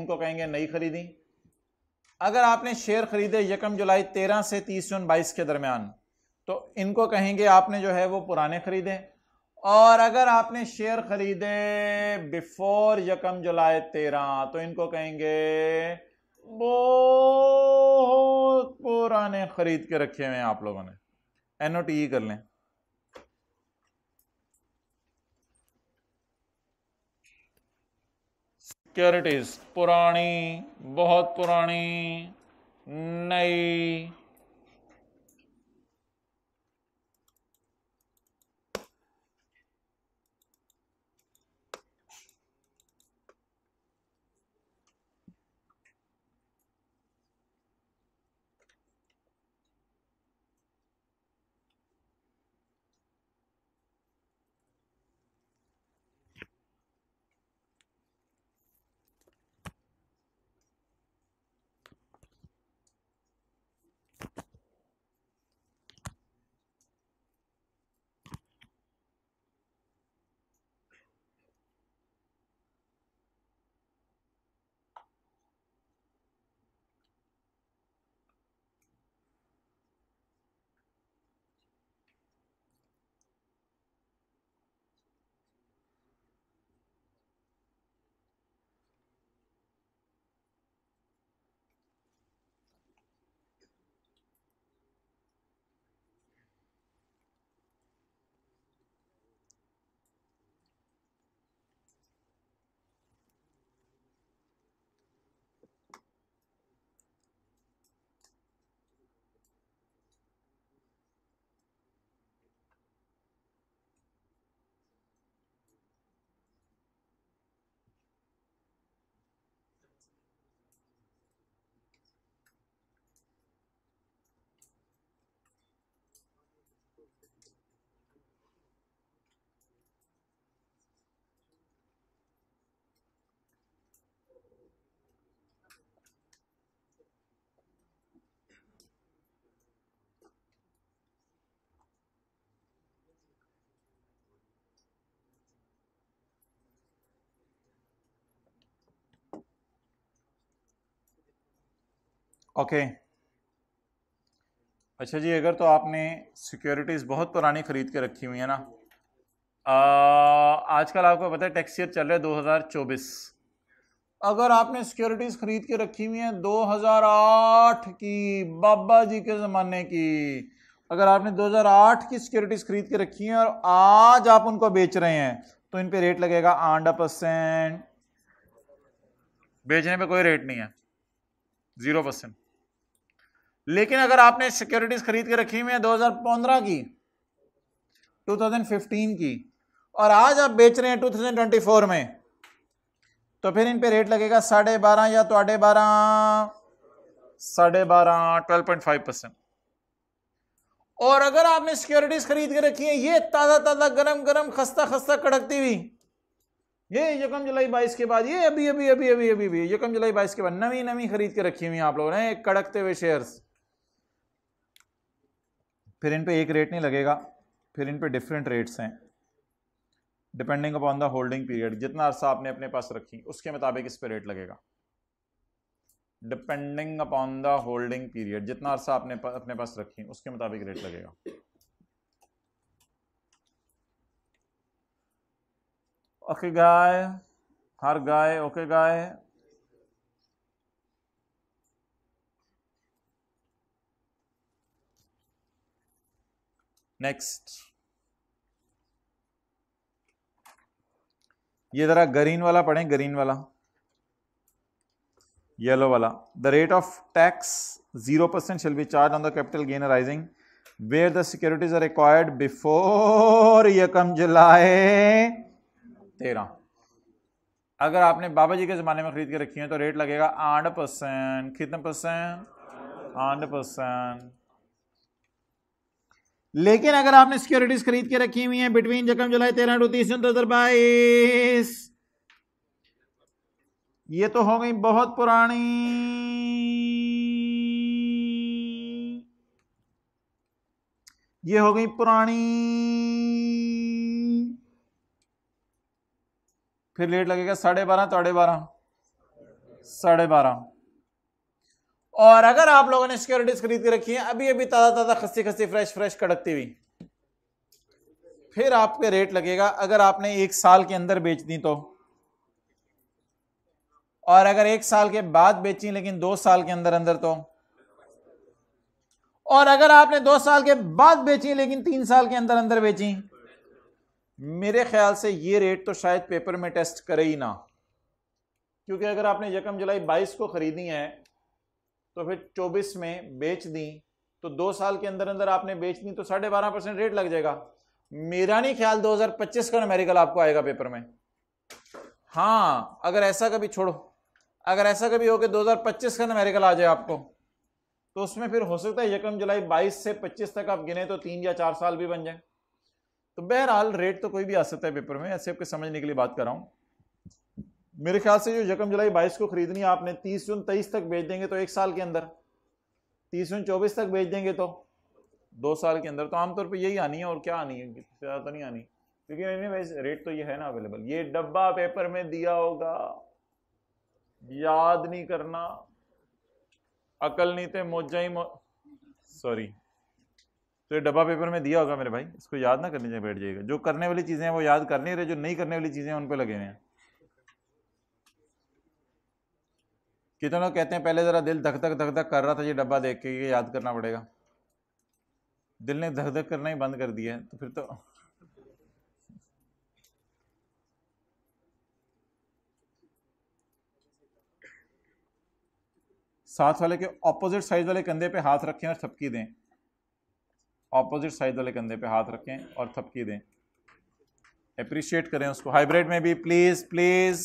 उनको कहेंगे नई खरीदी अगर आपने शेयर खरीदे यकम जुलाई तेरह से तीस जून बाईस के दरमियान तो इनको कहेंगे आपने जो है वो पुराने खरीदे और अगर आपने शेयर खरीदे बिफोर यकम जुलाई तेरह तो इनको कहेंगे बहुत पुराने खरीद के रखे हुए हैं आप लोगों ने एनओ टी e कर लें सिक्योरिटीज पुरानी बहुत पुरानी नई ओके अच्छा जी अगर तो आपने सिक्योरिटीज़ बहुत पुरानी ख़रीद के रखी हुई है ना आजकल आपको पता है टैक्स ईयर चल रहा है 2024 अगर आपने सिक्योरिटीज़ ख़रीद के रखी हुई हैं 2008 की बाबा जी के ज़माने की अगर आपने 2008 की सिक्योरिटीज़ ख़रीद के रखी हैं और आज आप उनको बेच रहे हैं तो इन पे रेट लगेगा आंडा परसेंट बेचने पे कोई रेट नहीं है ज़ीरो परसेंट लेकिन अगर आपने सिक्योरिटीज खरीद के रखी हुई है 2015 की 2015 की और आज आप बेच रहे हैं 2024 में तो फिर इन पे रेट लगेगा साढ़े बारह या तो आढ़े बारह साढ़े बारह ट्वेल्व पॉइंट फाइव परसेंट और अगर आपने सिक्योरिटीज खरीद के रखी है ये ताज़ा ताज़ा गरम गरम खस्ता खस्ता कड़कती हुई ये यकम जुलाई बाईस के बाद ये अभी अभी अभी अभी अभी अभी यकम जुलाई बाईस के बाद नवी नवी खरीद के रखी हुई आप लोगों ने कड़कते हुए शेयर्स फिर इन पे एक रेट नहीं लगेगा फिर इन पे डिफरेंट रेट्स हैं depending upon the holding period जितना अरसा आपने अपने पास रखी उसके मुताबिक इस पर रेट लगेगा depending upon the holding period जितना अरसा आपने अपने पास रखी उसके मुताबिक रेट लगेगा ओके गाय हर गाय ओके गाय नेक्स्ट ये जरा ग्रीन वाला पढ़ें ग्रीन वाला येलो वाला the rate of tax zero percent shall be charged on the capital gain rising where the securities are required before यकम जुलाई तेरह अगर आपने बाबा जी के ज़माने में खरीद के रखी है तो रेट लगेगा आठ परसेंट कितने परसेंट आठ परसेंट लेकिन अगर आपने सिक्योरिटीज खरीद के रखी हुई हैं बिटवीन जकम जुलाई तेरह टू तीस जून दो हजार बाईस ये तो हो गई बहुत पुरानी ये हो गई पुरानी फिर लेट लगेगा साढ़े बारह साढ़े तो बारह साढ़े बारह और अगर आप लोगों ने सिक्योरिटीज खरीद के रखी है अभी अभी ताज़ा ताज़ा खस्सी खस्सी फ्रेश फ्रेश कड़कती हुई फिर आपके रेट लगेगा अगर आपने एक साल के अंदर बेच दी तो और अगर एक साल के बाद बेची लेकिन दो साल के अंदर अंदर तो और अगर आपने दो साल के बाद बेची लेकिन तीन साल के अंदर अंदर बेची मेरे ख्याल से ये रेट तो शायद पेपर में टेस्ट करे ही ना क्योंकि अगर आपने यकम जुलाई 22 को खरीदी है तो फिर चौबीस में बेच दी तो दो साल के अंदर अंदर आपने बेच दी तो साढ़े बारह परसेंट रेट लग जाएगा मेरा नहीं ख्याल 2025 का नमेरिकल आपको आएगा पेपर में हाँ अगर ऐसा कभी छोड़ो अगर ऐसा कभी हो कि 2025 का नमेरिकल आ जाए आपको तो उसमें फिर हो सकता है यकम जुलाई 22 से 25 तक आप गिने तो तीन या चार साल भी बन जाए तो बहरहाल रेट तो कोई भी आ सकता है पेपर में ऐसे आपके समझने के लिए बात कर रहा हूँ मेरे ख्याल से जो यकम जुलाई बाईस को खरीदनी आपने तीस जून तेईस तक बेच देंगे तो एक साल के अंदर तीस जून चौबीस तक बेच देंगे तो दो साल के अंदर तो आमतौर पर यही आनी है और क्या आनी है ज़्यादा तो नहीं आनी क्योंकि भाई रेट तो ये है ना अवेलेबल ये डब्बा पेपर में दिया होगा याद नहीं करना अकल नहीं थे मोजा ही मो... सॉरी तो ये डब्बा पेपर में दिया होगा मेरे भाई इसको याद ना करने जाए बैठ जाएगा जो करने वाली चीज़ें हैं वो याद कर नहीं रहे जो नहीं करने वाली चीज़ें हैं उन पर लगे हुए हैं लोग कहते हैं पहले ज़रा दिल धक धक धक धक कर रहा था ये डब्बा देख के ये याद करना पड़ेगा दिल ने धक धक करना ही बंद कर दिया है तो फिर तो साथ वाले के ऑपोजिट साइज वाले कंधे पे हाथ रखें और थपकी दें ऑपोजिट साइज वाले कंधे पे हाथ रखें और थपकी दें अप्रिशिएट करें उसको हाइब्रिड में भी प्लीज़ प्लीज़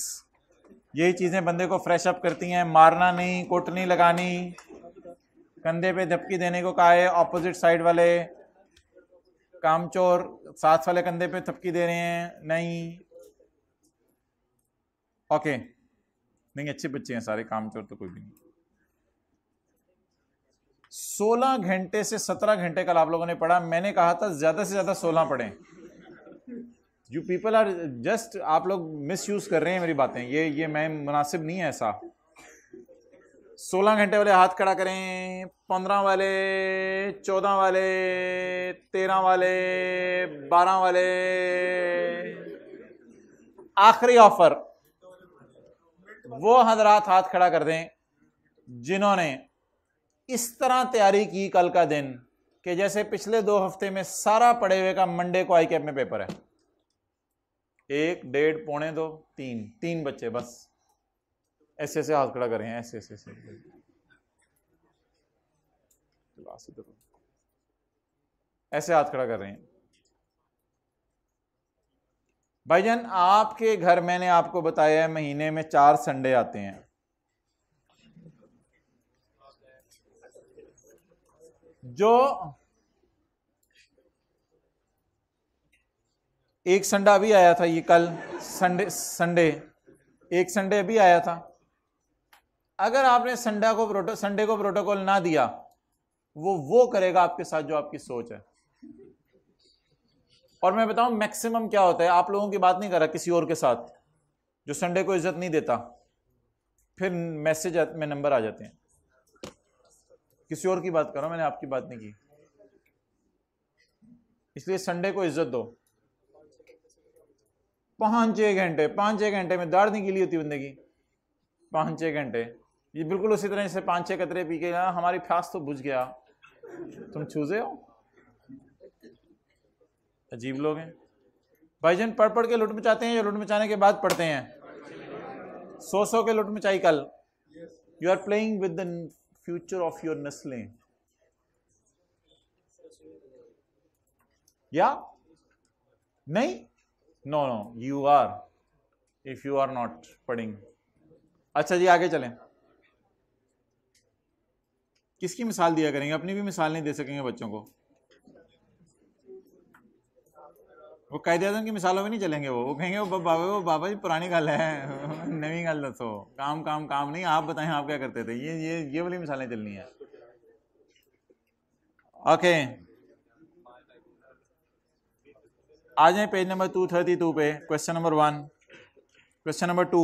यही चीज़ें बंदे को फ्रेश अप करती हैं मारना नहीं कोटनी लगानी कंधे पे धपकी देने को कहा है ऑपोजिट साइड वाले कामचोर साथ वाले कंधे पे थपकी दे रहे हैं नहीं ओके नहीं अच्छे बच्चे हैं सारे कामचोर तो कोई भी नहीं 16 घंटे से 17 घंटे कल आप लोगों ने पढ़ा मैंने कहा था ज्यादा से ज्यादा 16 पढ़ें यू पीपल आर जस्ट आप लोग मिस यूज कर रहे हैं मेरी बातें ये ये मैं मुनासिब नहीं है ऐसा सोलह घंटे वाले हाथ खड़ा करें पंद्रह वाले चौदह वाले तेरह वाले बारह वाले आखिरी ऑफर वो हजरात हाथ खड़ा कर दें जिन्होंने इस तरह तैयारी की कल का दिन कि जैसे पिछले दो हफ्ते में सारा पढ़े हुए का मंडे को आई कैप में पेपर है एक डेढ़ पौने दो तीन तीन बच्चे बस ऐसे ऐसे हाथ खड़ा कर रहे हैं ऐसे ऐसे ऐसे ऐसे हाथ खड़ा कर रहे हैं भाईजान आपके घर मैंने आपको बताया है महीने में चार संडे आते हैं जो एक संडा अभी आया था ये कल संडे संडे एक संडे अभी आया था अगर आपने संडा को प्रोटो संडे को प्रोटोकॉल ना दिया वो वो करेगा आपके साथ जो आपकी सोच है और मैं बताऊं मैक्सिमम क्या होता है आप लोगों की बात नहीं कर रहा किसी और के साथ जो संडे को इज्जत नहीं देता फिर मैसेज में नंबर आ जाते हैं किसी और की बात करो मैंने आपकी बात नहीं की इसलिए संडे को इज्जत दो पाँच छः घंटे पाँच छः घंटे में दर्द नहीं गिली होती बंदगी पाँच छः घंटे ये बिल्कुल उसी तरह से पाँच छः कतरे पी के हमारी फ्यास तो बुझ गया तुम चूजे हो अजीब लोग हैं भाईजन पढ़ पढ़ के लुट मचाते हैं या लुट मचाने के बाद पढ़ते हैं सौ सौ के लुट मचाई कल you are playing with the future of your नस्लें या नहीं no no you are if you are not पढ़िंग अच्छा जी आगे चलें किसकी मिसाल दिया करेंगे अपनी भी मिसाल नहीं दे सकेंगे बच्चों को वो कायदे आजम की मिसालों में नहीं चलेंगे वो वो कहेंगे वो बाबा वो बाबा जी पुरानी गल है नवी गल दसो काम काम काम नहीं आप बताएं आप क्या करते थे ये ये ये वाली मिसालें चलनी है ओके okay. आ जाए page number two thirty two पे question number one question number two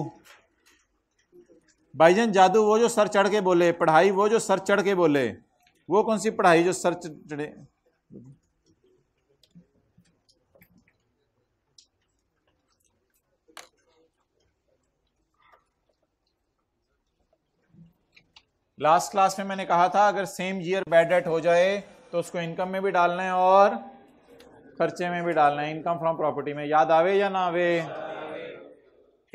भाईजन जादू वो जो सर चढ़ के बोले पढ़ाई वो जो सर चढ़ के बोले वो कौन सी पढ़ाई जो सर चढ़े लास्ट क्लास में मैंने कहा था अगर सेम ईयर बैड डेट हो जाए तो उसको इनकम में भी डालना है और खर्चे में भी डालना है इनकम फ्रॉम प्रॉपर्टी में याद आवे या ना आवे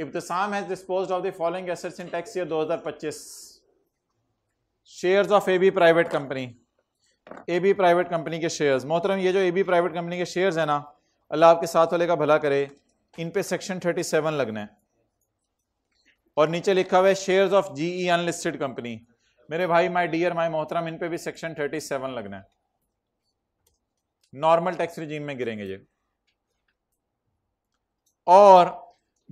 Ibtisam has dispose of the following assets in tax year 2025 shares of AB private company AB private company के शेयर्स मोहतरम ये जो एबी प्राइवेट कंपनी के शेयर्स है ना अल्लाह आपके साथ वाले का भला करे इन पे सेक्शन 37 लगना है और नीचे लिखा हुआ है shares of GE unlisted company मेरे भाई माय डियर माय मोहतरम इन पे भी सेक्शन 37 लगना है नॉर्मल टैक्स रिजीम में गिरेंगे ये और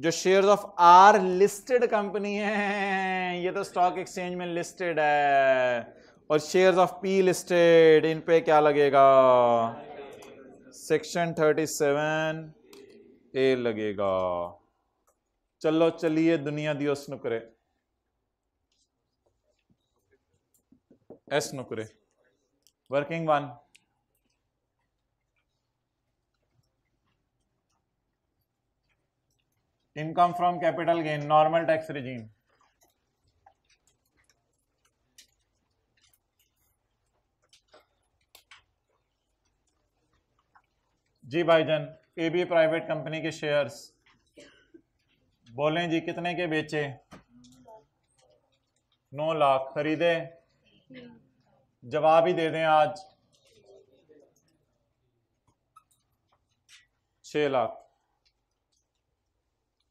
जो shares of R listed company है ये तो स्टॉक एक्सचेंज में लिस्टेड है और शेयर्स ऑफ पी लिस्टेड इन पे क्या लगेगा सेक्शन थर्टी सेवन ए लगेगा चलो चलिए दुनिया दियो नुकरे एस नुकरे working one income from capital gain normal tax regime जी भाईजन ए बी प्राइवेट कंपनी के शेयर्स बोले जी कितने के बेचे नौ लाख खरीदे जवाब ही दे दें आज छ लाख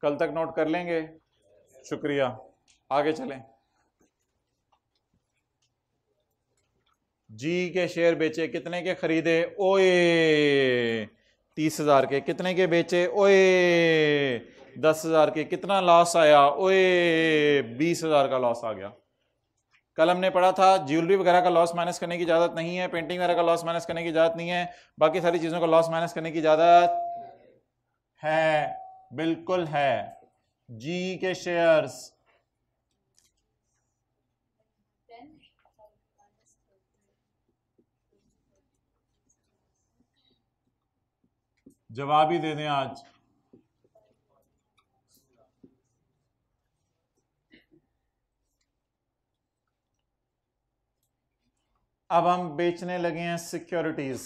कल तक नोट कर लेंगे शुक्रिया आगे चलें जी के शेयर बेचे कितने के खरीदे ओए तीस हजार के कितने के बेचे ओए दस हजार के कितना लॉस आया ओए बीस हजार का लॉस आ गया कल हमने पढ़ा था ज्वेलरी वगैरह का लॉस माइनस करने की इजाज़त नहीं है पेंटिंग वगैरह का लॉस माइनस करने की इजाज़त नहीं है बाकी सारी चीज़ों का लॉस माइनस करने की इजाज़त है बिल्कुल है जी के शेयर्स जवाब ही दे दें आज अब हम बेचने लगे हैं सिक्योरिटीज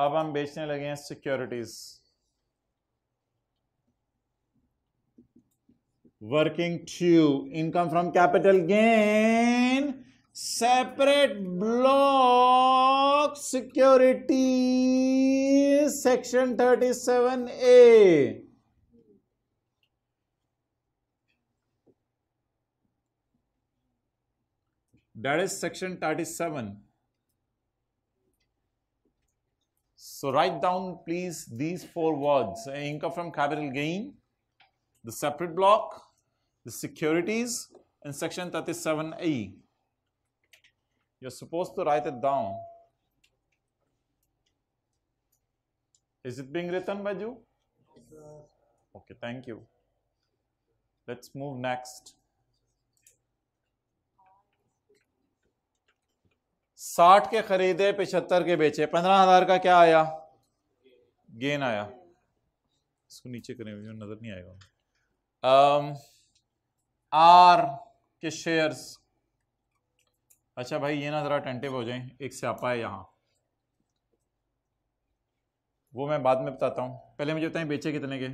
अब हम बेचने लगे हैं securities working two income from capital gain separate block security section thirty seven A is section thirty seven So write down please these four words, income from capital gain, the separate block, the securities and section 37A. You're supposed to write it down. Is it being written by you? Okay, thank you. Let's move next. साठ के खरीदे पिछहत्तर के बेचे पंद्रह हजार का क्या आया गेन आया इसको नीचे करें मुझे नजर नहीं आएगा आर के शेयर्स अच्छा भाई ये ना जरा टेंटिव हो जाए एक स्यापा है यहाँ वो मैं बाद में बताता हूँ पहले मुझे बताएं बेचे कितने के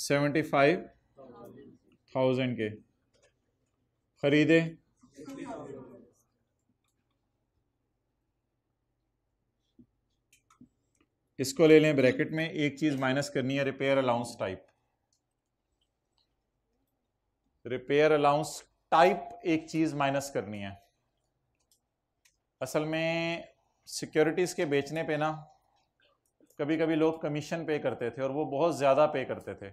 सेवेंटी फाइव थाउजेंड के खरीदे इसको ले लें ब्रैकेट में एक चीज माइनस करनी है repair allowance type repair allowance type एक चीज माइनस करनी है असल में सिक्योरिटीज के बेचने पे ना कभी कभी लोग कमीशन पे करते थे और वो बहुत ज़्यादा पे करते थे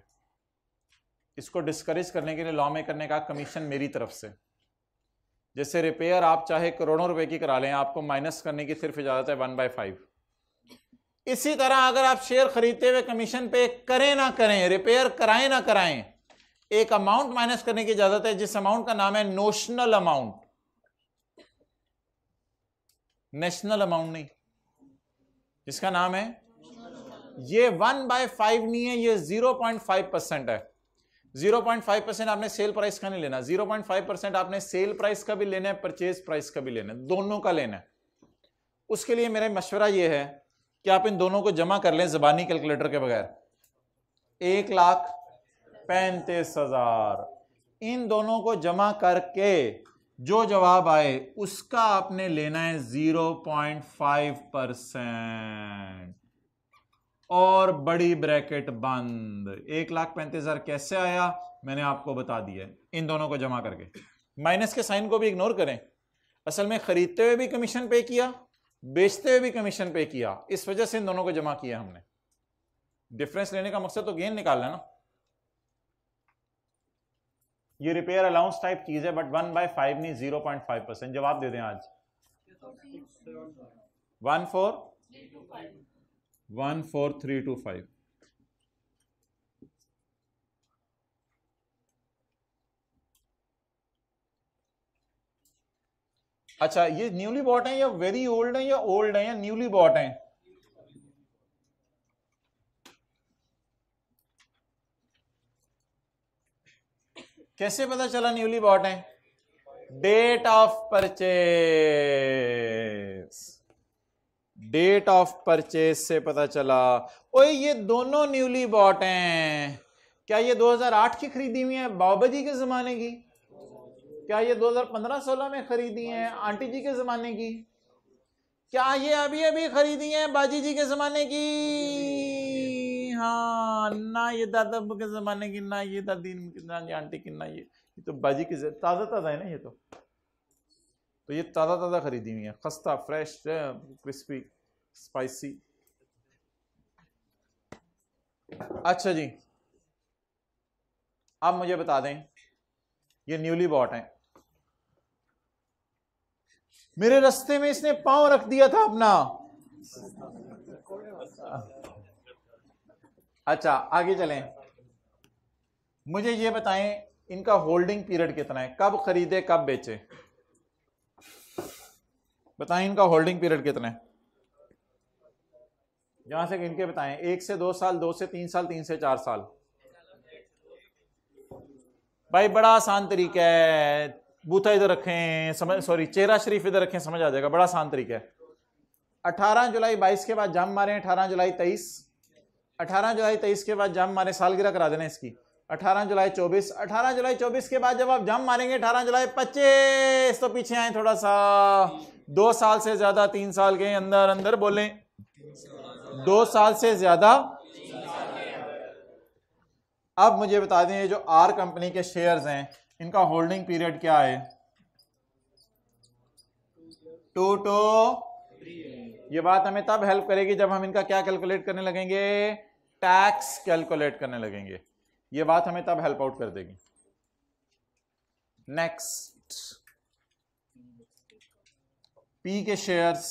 इसको डिस्करेज करने के लिए लॉ मेकर ने कहा कमीशन मेरी तरफ से जैसे रिपेयर आप चाहे करोड़ों रुपए की करा लें आपको माइनस करने की सिर्फ इजाज़त है वन बाई फाइव इसी तरह अगर आप शेयर खरीदते हुए कमीशन पे करें ना करें रिपेयर कराएं ना कराएं एक अमाउंट माइनस करने की इजाजत है जिस अमाउंट का नाम है नोशनल अमाउंट नेशनल अमाउंट नहीं जिसका नाम है ये वन बाय फाइव नहीं है ये जीरो पॉइंट फाइव परसेंट है जीरो पॉइंट फाइव परसेंट आपने सेल प्राइस का नहीं लेना जीरो पॉइंट फाइव परसेंट आपने सेल प्राइस का भी लेना है परचेज प्राइस का भी लेना है दोनों का लेना है उसके लिए मेरा मशवरा यह है कि आप इन दोनों को जमा कर लें जबानी कैलकुलेटर के बगैर एक लाख पैंतीस हजार इन दोनों को जमा करके जो जवाब आए उसका आपने लेना है जीरो पॉइंट फाइव परसेंट और बड़ी ब्रैकेट बंद एक लाख पैंतीस हजार कैसे आया मैंने आपको बता दिया इन दोनों को जमा करके माइनस के साइन को भी इग्नोर करें असल में खरीदते हुए भी कमीशन पे किया बेचते हुए भी कमीशन पे किया इस वजह से इन दोनों को जमा किया हमने डिफरेंस लेने का मकसद तो गेन निकालना ना ये रिपेयर अलाउंस टाइप चीज है बट वन बाय फाइव नहीं जीरो पॉइंट फाइव परसेंट जवाब दे दें आज one four one four three two five अच्छा ये न्यूली बॉट है या वेरी ओल्ड है या ओल्ड है या न्यूली बॉट है कैसे पता चला न्यूली बॉट है date of purchase date of purchase से पता चला ओए ये दोनों न्यूली बॉट हैं क्या ये 2008 की खरीदी हुई है बाबा जी के जमाने की क्या ये 2015-16 में खरीदी हैं आंटी जी के ज़माने की क्या ये अभी अभी खरीदी हैं बाजी जी के ज़माने की हाँ ना ये दादा के ज़माने की ना ये दादी ना ये आंटी की ना ये ये तो बाजी की ताज़ा ताज़ा है ना ये तो तो ये ताज़ा ताज़ा खरीदी हुई है खस्ता फ्रेश क्रिस्पी स्पाइसी अच्छा जी आप मुझे बता दें ये न्यूली बॉट हैं मेरे रस्ते में इसने पांव रख दिया था अपना अच्छा आगे चलें मुझे ये बताएं इनका होल्डिंग पीरियड कितना है कब खरीदे कब बेचे बताएं इनका होल्डिंग पीरियड कितना है यहां से इनके बताएं एक से दो साल दो से तीन साल तीन से चार साल भाई बड़ा आसान तरीका है बूथा इधर रखें समझ सॉरी हम्म। चेहरा शरीफ इधर रखें समझ आ जाएगा बड़ा आसान तरीका है अठारह जुलाई बाईस के बाद जाम मारे अठारह जुलाई तेईस अठारह जुलाई तेईस के बाद जाम मारे सालगिरह करा देना इसकी अठारह जुलाई चौबीस अठारह जुलाई चौबीस के बाद जब आप जाम मारेंगे अठारह जुलाई पच्चीस तो पीछे आए थोड़ा सा दो साल से ज्यादा तीन साल के अंदर अंदर बोले दो साल से ज्यादा अब मुझे बता दें ये जो आर कंपनी के शेयर्स हैं इनका होल्डिंग पीरियड क्या है टू टू ये बात हमें तब हेल्प करेगी जब हम इनका क्या कैलकुलेट करने लगेंगे टैक्स कैलकुलेट करने लगेंगे ये बात हमें तब हेल्प आउट कर देगी नेक्स्ट पी के शेयर्स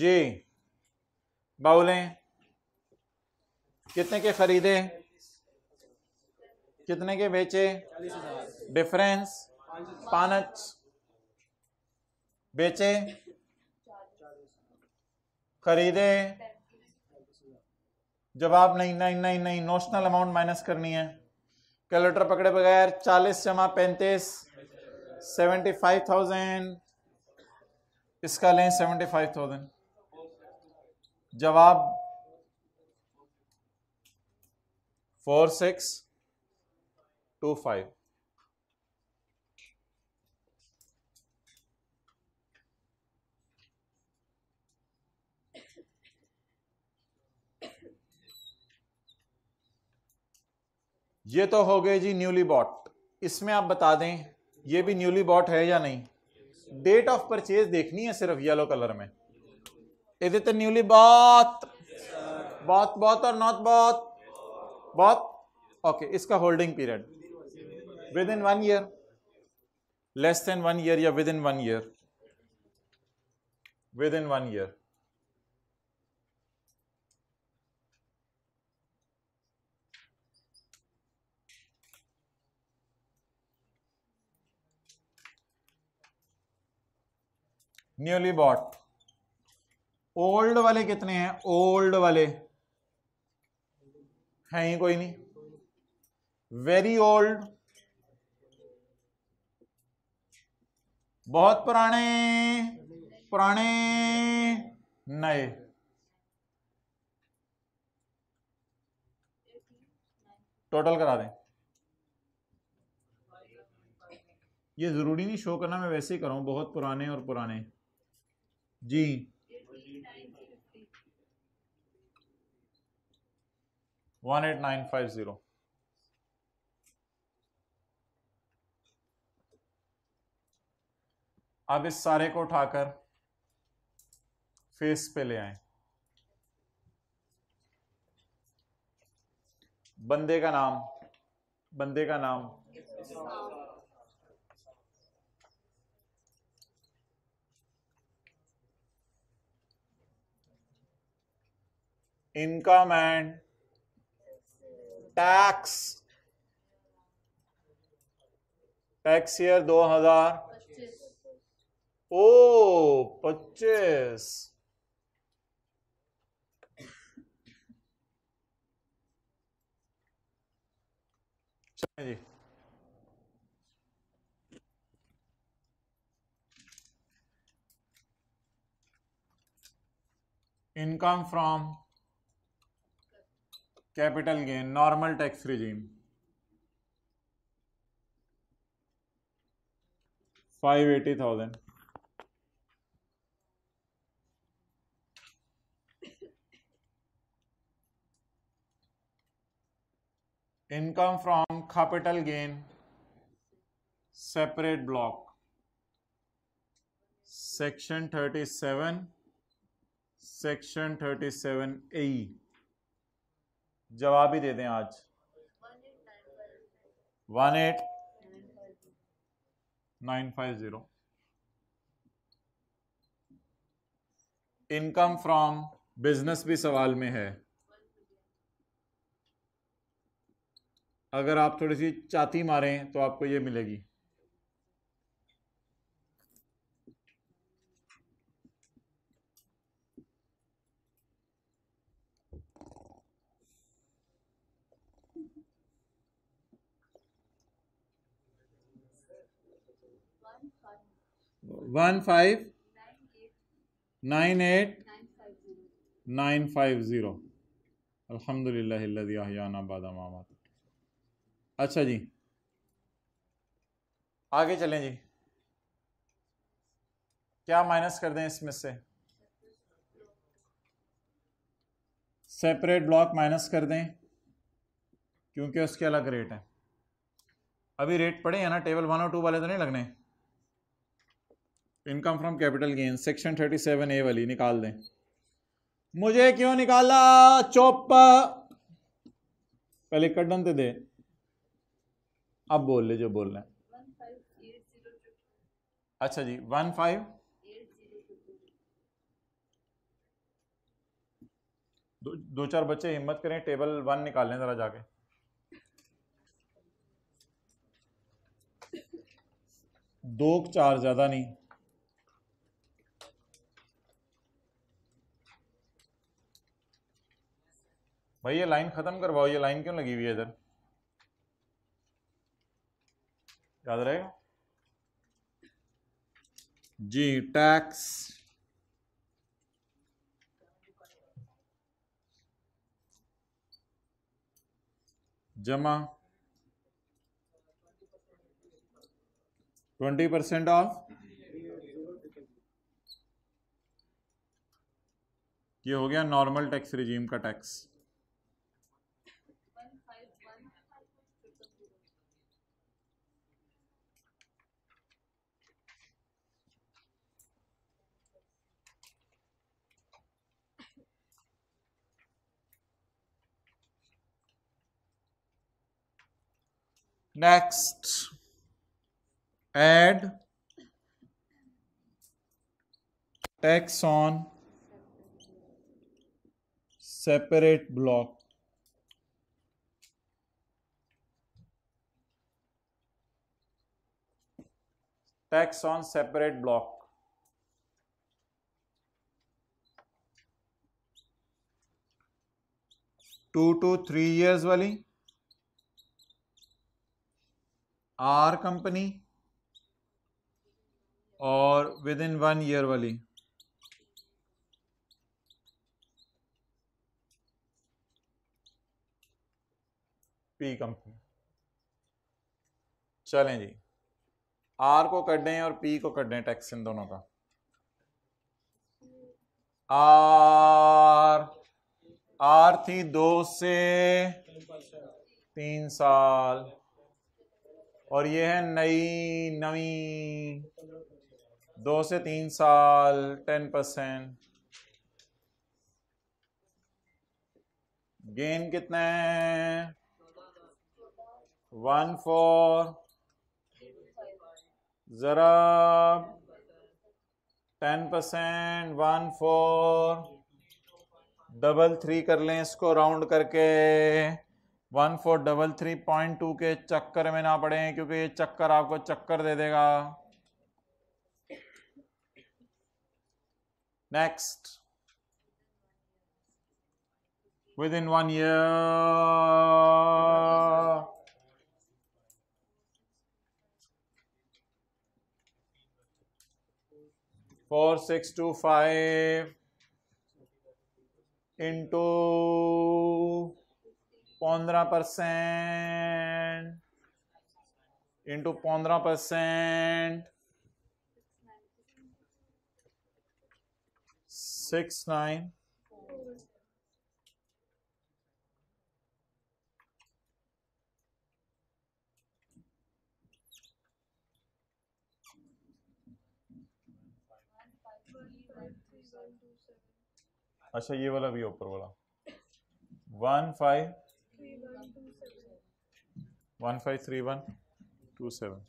जी बाउलें कितने के खरीदे कितने के बेचे डिफरेंस पांच बेचे खरीदे जवाब नहीं नहीं नहीं नहीं नोशनल अमाउंट माइनस करनी है कैलकुलेटर पकड़े बगैर चालीस जमा पैंतीस सेवेंटी फाइव थाउजेंड इसका लें सेवेंटी फाइव थाउजेंड जवाब फोर सिक्स टू फाइव ये तो हो गए जी न्यूली बॉट इसमें आप बता दें ये भी न्यूली बॉट है या नहीं डेट ऑफ परचेज देखनी है सिर्फ येलो कलर में इधर तो न्यूली बॉट बॉट बॉट और नॉट बॉट बहुत ओके okay, इसका holding period within one year less than one year या within one year within one year newly bought old वाले कितने हैं ओल्ड वाले है ही कोई नहीं वेरी ओल्ड बहुत पुराने पुराने नए टोटल करा दें ये जरूरी नहीं शो करना मैं वैसे ही कराऊं बहुत पुराने और पुराने जी one eight nine five zero अब इस सारे को उठाकर फेस पे ले आए बंदे का नाम बंदे का नाम income and tax tax year 2000 o 25 income from capital gain normal tax regime thousand income from capital gain separate block section thirty seven section thirty seven A जवाब ही दे दें आज one eight nine five zero income from business भी सवाल में है अगर आप थोड़ी सी चाती मारें तो आपको ये मिलेगी one five nine eight nine five zero मामा अच्छा जी आगे चलें जी क्या माइनस कर दें इसमें से सेपरेट ब्लॉक माइनस कर दें क्योंकि उसके अलग रेट हैं अभी रेट पड़े हैं ना टेबल वन और टू वाले तो नहीं लगने income from capital gain section thirty seven A वाली निकाल दें मुझे क्यों निकाला चोप पहले कटन तो दे अब बोल ले जो बोल रहे हैं अच्छा जी वन फाइव दो, दो चार बच्चे हिम्मत करें टेबल वन निकाल लें जरा जाके दो चार ज़्यादा नहीं भाई ये लाइन खत्म करवाओ ये लाइन क्यों लगी हुई है इधर याद रहेगा जी टैक्स जमा ट्वेंटी परसेंट ऑफ ये हो गया नॉर्मल टैक्स रिजीम का tax next add tax on separate block tax on separate block two two three years वाली आर कंपनी और विद इन वन ईयर वाली पी कंपनी चलें जी आर को कट दें और पी को कट दें टैक्स इन दोनों का आर आर थी दो से तीन साल और ये है नई नवी दो से तीन साल टेन परसेंट गेन कितना है वन फोर ज़रा ten percent one four double three कर लें इसको राउंड करके one four double three point two के चक्कर में ना पड़े क्योंकि ये चक्कर आपको चक्कर दे देगा next within one year four six two five into पंद्रह परसेंट इंटू पंद्रह परसेंट सिक्स नाइन अच्छा ये वाला भी ऊपर वाला one five one five three one two seven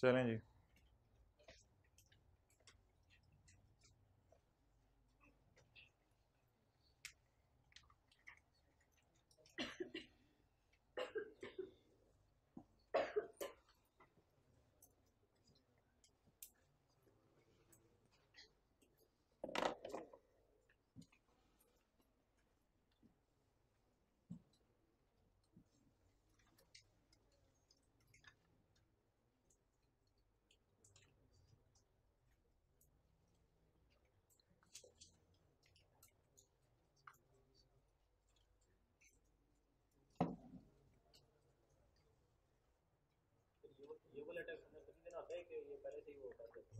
चलें जी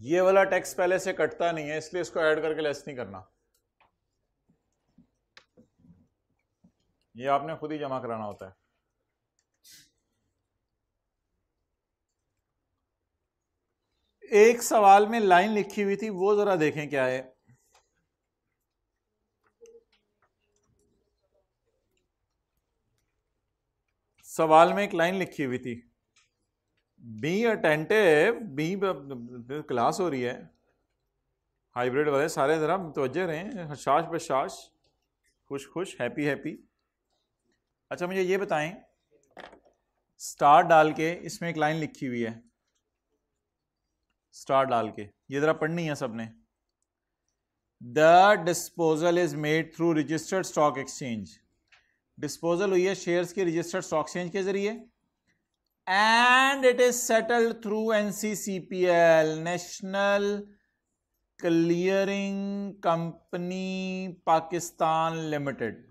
ये वाला टैक्स पहले से कटता नहीं है इसलिए इसको ऐड करके लेस नहीं करना ये आपने खुद ही जमा कराना होता है एक सवाल में लाइन लिखी हुई थी वो जरा देखें क्या है सवाल में एक लाइन लिखी हुई थी बी अटेंटिव बी क्लास हो रही है हाइब्रिड वाले सारे ज़रा मुतवजह हैं हशाश बशाश खुश खुश हैप्पी हैप्पी अच्छा मुझे ये बताएं स्टार डाल के इसमें एक लाइन लिखी हुई है स्टार डाल के ये ज़रा पढ़नी है सबने the disposal is made through registered stock exchange disposal हुई है शेयर्स के रजिस्टर्ड स्टॉक एक्सचेंज के ज़रिए and it is settled through NCCPL, National Clearing Company Pakistan Limited.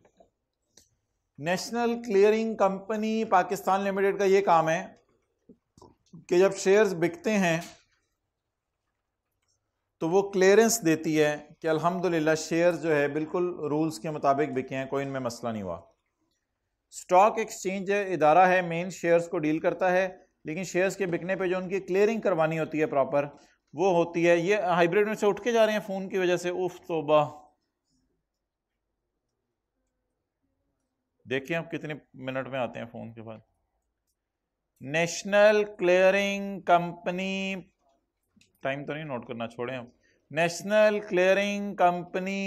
National clearing company Pakistan limited का ये काम है कि जब शेयर्स बिकते हैं तो वो क्लियरेंस देती है कि अल्हम्दुलिल्लाह शेयर जो है बिल्कुल रूल्स के मुताबिक बिके हैं कोई इनमें मसला नहीं हुआ स्टॉक एक्सचेंज इदारा है मेन शेयर्स को डील करता है लेकिन शेयर्स के बिकने पे जो उनकी क्लियरिंग करवानी होती है प्रॉपर वो होती है ये हाइब्रिड में से उठ के जा रहे हैं फ़ोन की वजह से उफ तोबा देखिए आप कितने मिनट में आते हैं फ़ोन के बाद नेशनल क्लियरिंग कंपनी टाइम तो नहीं नोट करना छोड़ें आप national clearing company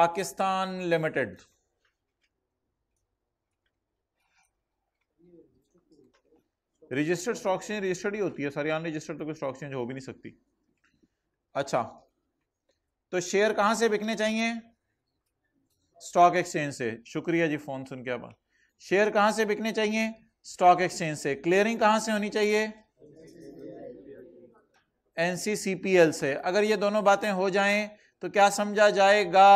Pakistan limited registered stock exchange registered ही होती है सारी अनरजिस्टर्ड तो कोई स्टॉक एक्सचेंज हो भी नहीं सकती अच्छा तो शेयर कहां से बिकने चाहिए स्टॉक एक्सचेंज से शुक्रिया जी फोन सुन के आप शेयर कहां से बिकने चाहिए स्टॉक एक्सचेंज से क्लियरिंग कहां से होनी चाहिए एनसीसीपीएल से अगर ये दोनों बातें हो जाएं तो क्या समझा जाएगा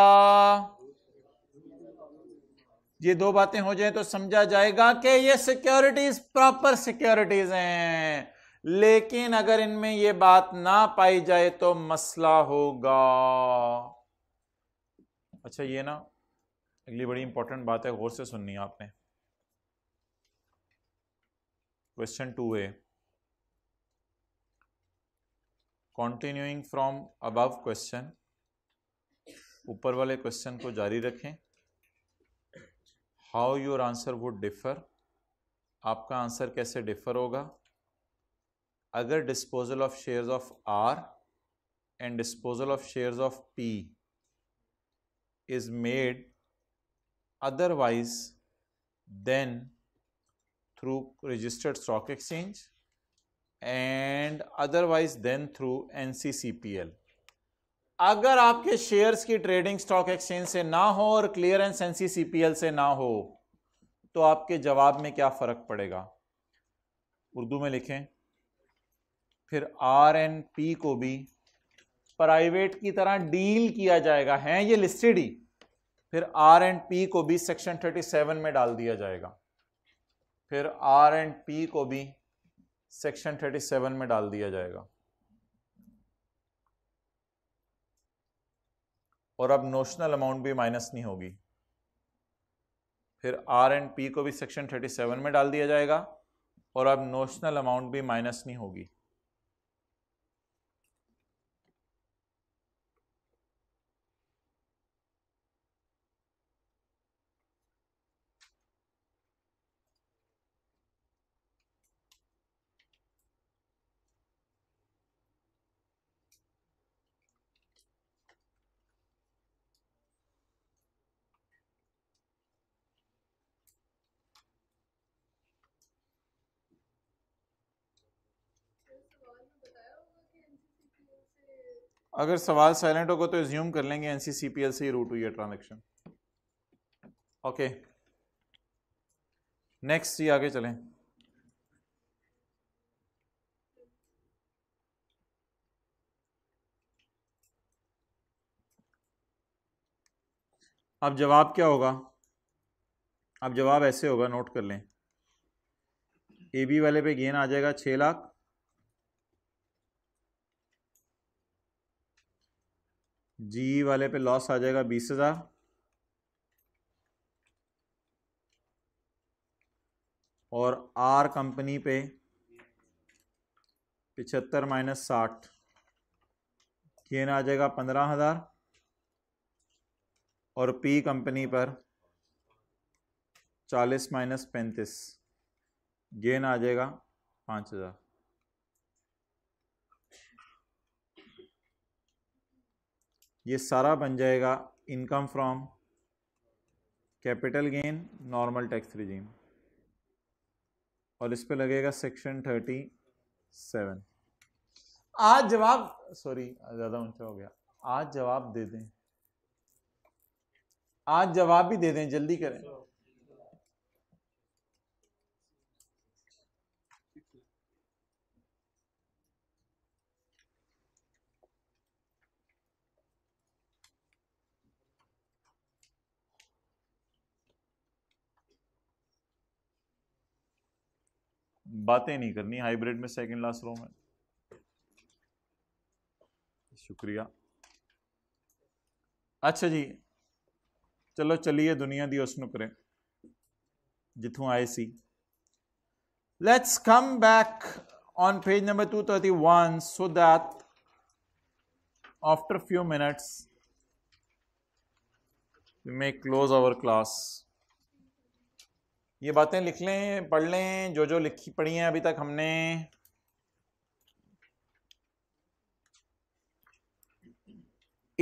ये दो बातें हो जाए तो समझा जाएगा कि ये सिक्योरिटीज प्रॉपर सिक्योरिटीज हैं लेकिन अगर इनमें ये बात ना पाई जाए तो मसला होगा अच्छा ये ना अगली बड़ी इंपॉर्टेंट बात है गौर से सुननी है आपने question two A continuing from above question ऊपर वाले क्वेश्चन को जारी रखें how your answer would differ आपका आंसर कैसे डिफर होगा अगर disposal of shares of R and disposal of shares of P is made otherwise than through registered stock exchange and otherwise than through N C C P L अगर आपके शेयर्स की ट्रेडिंग स्टॉक एक्सचेंज से ना हो और क्लियरेंस एनसीसीपीएल से ना हो तो आपके जवाब में क्या फर्क पड़ेगा उर्दू में लिखें फिर आर एन पी को भी प्राइवेट की तरह डील किया जाएगा है ये लिस्टेड ही फिर आर एंड पी को भी सेक्शन 37 में डाल दिया जाएगा फिर आर एंड पी को भी सेक्शन 37 में डाल दिया जाएगा और अब नोशनल अमाउंट भी माइनस नहीं होगी फिर आर एंड पी को भी सेक्शन 37 में डाल दिया जाएगा और अब नोशनल अमाउंट भी माइनस नहीं होगी अगर सवाल साइलेंट होगा तो एज्यूम कर लेंगे एनसीसीपीएल से ही रूट हुई है ट्रांजेक्शन ओके नेक्स्ट ये आगे चलें अब जवाब क्या होगा अब जवाब ऐसे होगा नोट कर लें ए बी वाले पे गेन आ जाएगा छः लाख जी वाले पे लॉस आ जाएगा बीस हज़ार और आर कंपनी पे पिछहत्तर माइनस साठ गेन आ जाएगा पंद्रह हज़ार और पी कंपनी पर चालीस माइनस पैंतीस गेन आ जाएगा पाँच हज़ार ये सारा बन जाएगा income from capital gain normal tax regime और इस पे लगेगा सेक्शन थर्टी सेवन आज जवाब सॉरी ज़्यादा ऊंचा हो गया आज जवाब दे दें आज जवाब भी दे दें जल्दी करें बातें नहीं करनी हाइब्रिड में सेकेंड लास्ट रो में शुक्रिया अच्छा जी चलो चलिए दुनिया दी उस नुकरे जिथों आए सी let's come back on page number two thirty one so that after few minutes may close our class ये बातें लिख लें पढ़ लें जो जो लिखी पढ़ी हैं अभी तक हमने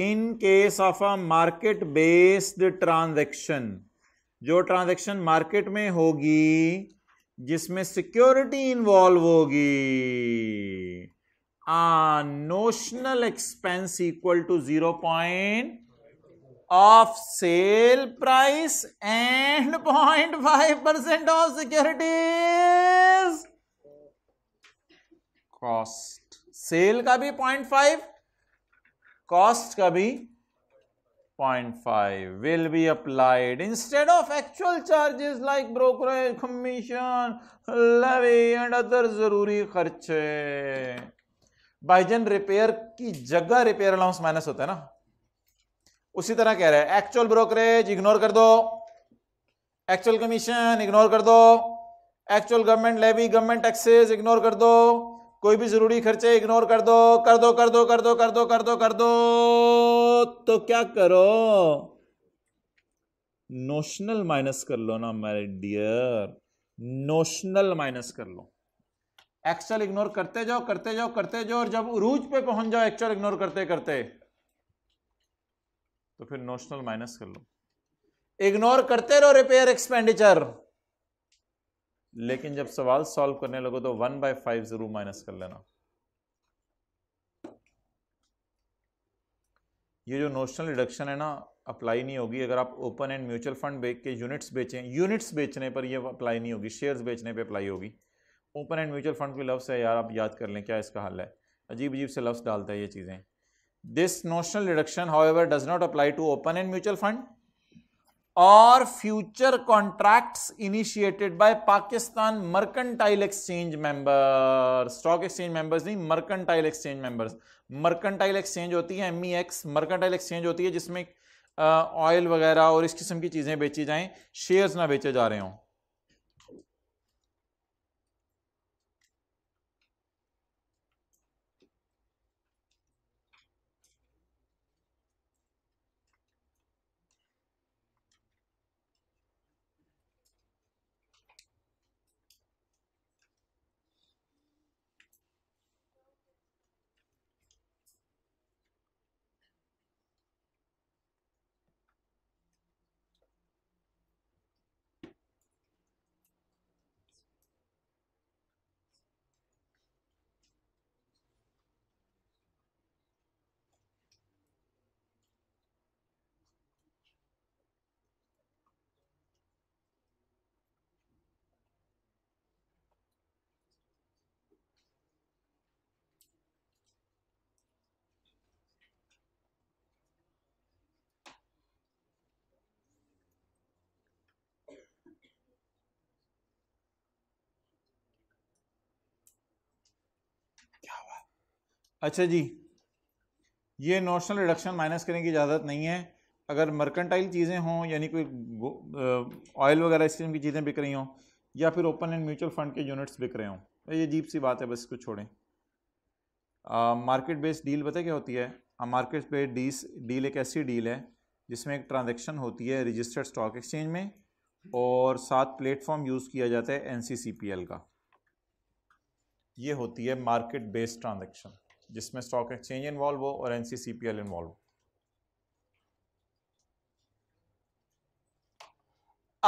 in case of a market based transaction जो ट्रांजैक्शन मार्केट में होगी जिसमें सिक्योरिटी इन्वॉल्व होगी a notional expense equal to zero point of sale price and point five percent of securities cost sale का भी पॉइंट फाइव कॉस्ट का भी point five will be applied instead of actual charges like brokerage commission levy and other जरूरी खर्चे बाईजन रिपेयर की जगह रिपेयर अलाउंस माइनस होता है ना उसी तरह कह रहा है एक्चुअल ब्रोकरेज इग्नोर कर दो एक्चुअल कमीशन इग्नोर कर दो actual government levy government taxes ignore कर दो कोई भी जरूरी खर्चे इग्नोर कर दो कर दो कर दो कर दो कर दो कर दो कर दो तो क्या करो नोशनल माइनस कर लो ना मेरे डियर नोशनल माइनस कर लो एक्चुअल इग्नोर करते जाओ करते जाओ करते जाओ और जब उरूज पे पहुंच जाओ एक्चुअल इग्नोर करते करते तो फिर नोशनल माइनस कर लो इग्नोर करते रहो रिपेयर एक्सपेंडिचर लेकिन जब सवाल सॉल्व करने लगो तो वन बाय फाइव जरूर माइनस कर लेना ये जो नोशनल रिडक्शन है ना अप्लाई नहीं होगी अगर आप ओपन एंड म्यूचुअल फंड बेच के यूनिट्स बेचें यूनिट्स बेचने पर ये अप्लाई नहीं होगी शेयर्स बेचने पे अप्लाई होगी ओपन एंड म्यूचुअल फंड के लफ्स है यार आप याद कर लें क्या इसका हल है अजीब अजीब से लफ्स डालता है ये चीज़ें This notional reduction, however, does not apply to open end mutual fund or future contracts initiated by Pakistan Mercantile Exchange members. Stock exchange members नहीं mercantile exchange members. Mercantile exchange होती है MEX, mercantile exchange होती है जिसमें ऑयल वगैरह और इस किस्म की चीज़ें बेची जाएं, शेयर्स ना बेचे जा रहे हों अच्छा जी ये नोशनल रिडक्शन माइनस करने की इजाज़त नहीं है अगर मर्केंटाइल चीज़ें हों यानी कोई ऑयल वगैरह इस किस्म की चीज़ें बिक रही हों या फिर ओपन एंड म्यूचुअल फंड के यूनिट्स बिक रहे हों तो ये जीप सी बात है बस इसको छोड़ें मार्केट बेस्ड डील पता क्या होती है मार्केट बेस्ड डी डील एक ऐसी डील है जिसमें एक ट्रांजेक्शन होती है रजिस्टर्ड स्टॉक एक्सचेंज में और साथ प्लेटफॉर्म यूज़ किया जाता है एन का ये होती है मार्केट बेस्ड ट्रांजेक्शन जिसमें स्टॉक एक्सचेंज इन्वॉल्व हो और एन सी इन्वॉल्व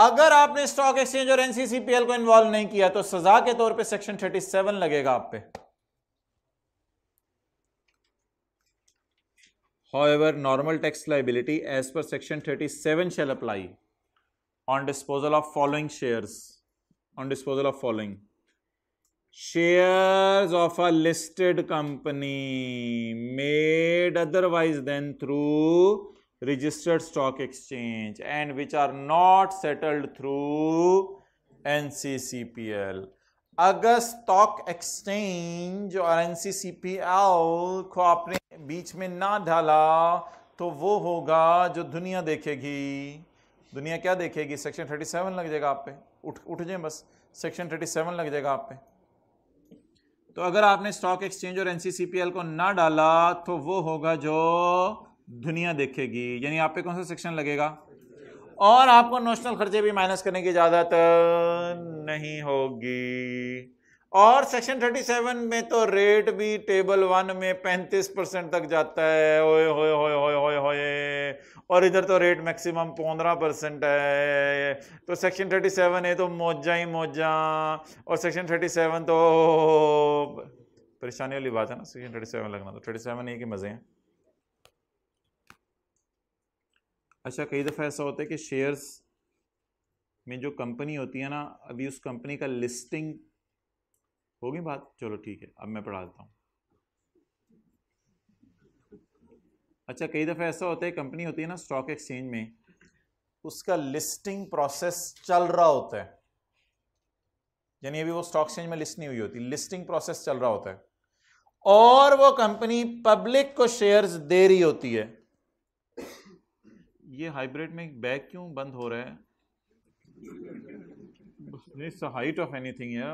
अगर आपने स्टॉक एक्सचेंज और एनसीसीपीएल को इन्वॉल्व नहीं किया तो सजा के तौर पे सेक्शन थर्टी सेवन लगेगा आप पे ever normal tax liability as per section thirty seven shall apply on disposal of following shares on disposal of following shares of a listed company made otherwise than through registered stock exchange and which are not settled through NCCPL. अगर स्टॉक एक्सचेंज और एनसीसीपीएल को आपने बीच में ना डाला तो वो होगा जो दुनिया देखेगी दुनिया क्या देखेगी सेक्शन 37 लग जाएगा आप पे उठ उठ जाए बस सेक्शन 37 लग जाएगा आप पे तो अगर आपने स्टॉक एक्सचेंज और एनसीसीपीएल को ना डाला तो वो होगा जो दुनिया देखेगी यानी आप पे कौन सा सेक्शन लगेगा और आपको नोशनल खर्चे भी माइनस करने की इजाज़त नहीं होगी और सेक्शन 37 में तो रेट भी टेबल वन में 35 परसेंट तक जाता है ओए होए होए होए होए होए और इधर तो रेट मैक्सिमम 15 परसेंट है तो सेक्शन 37 है तो मौजा ही मौजा और सेक्शन 37 तो परेशानी वाली बात है ना सेक्शन 37 लगना तो 37 ये के मज़े हैं अच्छा कई दफ़ा ऐसा होता है कि शेयर्स में जो कंपनी होती है ना अभी उस कंपनी का लिस्टिंग होगी बात चलो ठीक है अब मैं पढ़ा देता हूँ अच्छा कई दफे ऐसा होता है कंपनी होती है ना स्टॉक एक्सचेंज में उसका लिस्टिंग प्रोसेस चल रहा होता है यानी अभी वो स्टॉक एक्सचेंज में लिस्ट नहीं हुई होती लिस्टिंग प्रोसेस चल रहा होता है और वो कंपनी पब्लिक को शेयर्स दे रही होती है ये हाइब्रिड में बैग क्यों बंद हो रहा है हाइट ऑफ एनीथिंग है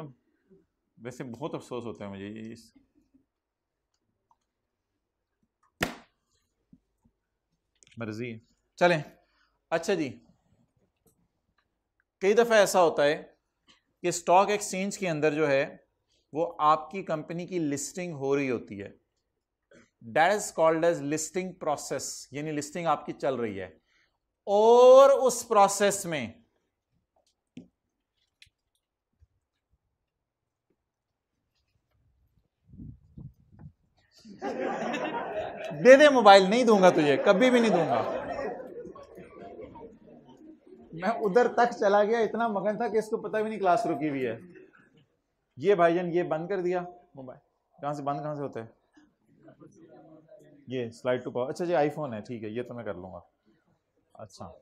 वैसे बहुत अफसोस होता है मुझे इस मर्जी है चलें अच्छा जी कई दफ़ा ऐसा होता है कि स्टॉक एक्सचेंज के अंदर जो है वो आपकी कंपनी की लिस्टिंग हो रही होती है that is called as listing process यानी लिस्टिंग आपकी चल रही है और उस प्रोसेस में दे दे मोबाइल नहीं दूंगा तुझे कभी भी नहीं दूंगा मैं उधर तक चला गया इतना मगन था कि इसको पता भी नहीं क्लास रुकी हुई है ये जान ये बंद कर दिया मोबाइल कहाँ से बंद कहाँ से होता है ये स्लाइड टू पावर अच्छा जी आईफोन है ठीक है ये तो मैं कर लूंगा अच्छा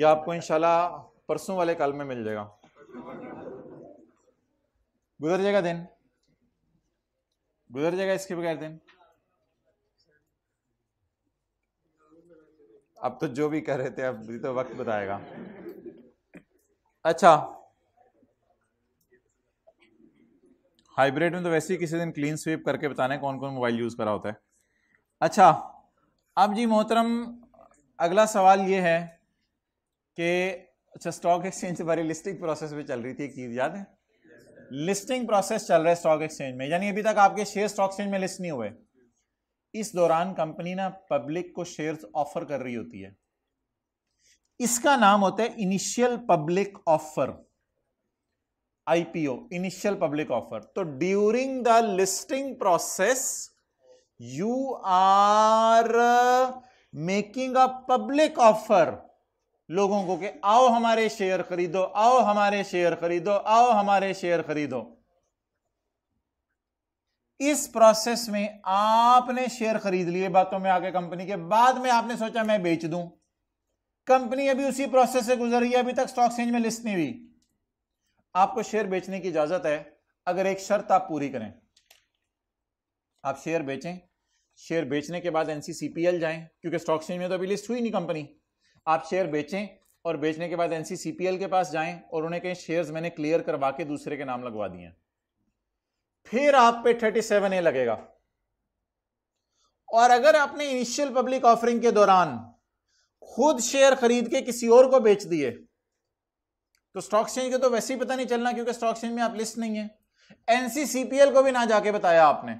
ये आपको इंशाल्लाह परसों वाले कल में मिल जाएगा गुजर जाएगा दिन गुजर जाएगा इसके बगैर दिन अब तो जो भी कर रहे थे अब तो वक्त बताएगा अच्छा हाइब्रिड में तो वैसे ही किसी दिन क्लीन स्वीप करके बताने कौन कौन मोबाइल यूज करा होता है अच्छा अब जी मोहतरम अगला सवाल ये है कि अच्छा स्टॉक एक्सचेंज हमारी लिस्टिंग प्रोसेस भी चल रही थी एक चीज़ याद है लिस्टिंग प्रोसेस चल रहा है स्टॉक एक्सचेंज में यानी अभी तक आपके शेयर स्टॉक एक्सचेंज में लिस्ट नहीं हुए इस दौरान कंपनी ना पब्लिक को शेयर्स ऑफर कर रही होती है इसका नाम होता है initial public offer IPO initial public offer तो during the listing process you are making a public offer लोगों को कि आओ हमारे शेयर खरीदो आओ हमारे शेयर खरीदो आओ हमारे शेयर खरीदो इस प्रोसेस में आपने शेयर खरीद लिए बातों में आके कंपनी के बाद में आपने सोचा मैं बेच दूं कंपनी अभी उसी प्रोसेस से गुजर रही है अभी तक स्टॉक चेंज में लिस्ट नहीं हुई आपको शेयर बेचने की इजाजत है अगर एक शर्त आप पूरी करें आप शेयर बेचें शेयर बेचने के बाद एनसीसीपीएल जाएं क्योंकि स्टॉक चेंज में तो अभी लिस्ट हुई नहीं कंपनी आप शेयर बेचें और बेचने के बाद एनसीसीपीएल के पास जाएं और उन्हें कहीं शेयर्स मैंने क्लियर करवा के दूसरे के नाम लगवा दिए फिर आप पे 37 ए लगेगा और अगर आपने इनिशियल पब्लिक ऑफरिंग के दौरान खुद शेयर खरीद के किसी और को बेच दिए तो स्टॉक चेंज के तो वैसे ही पता नहीं चलना क्योंकि स्टॉक चेंज में आप लिस्ट नहीं है एनसीसीपीएल को भी ना जाके बताया आपने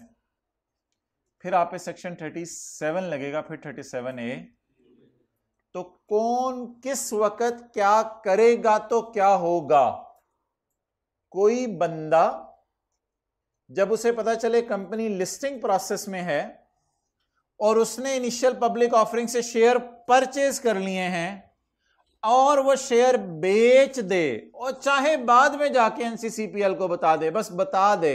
फिर आप पे सेक्शन 37 लगेगा फिर 37 ए तो कौन किस वक्त क्या करेगा तो क्या होगा कोई बंदा जब उसे पता चले कंपनी लिस्टिंग प्रोसेस में है और उसने इनिशियल पब्लिक ऑफरिंग से शेयर परचेज कर लिए हैं और वो शेयर बेच दे और चाहे बाद में जाके एनसीसीपीएल को बता दे बस बता दे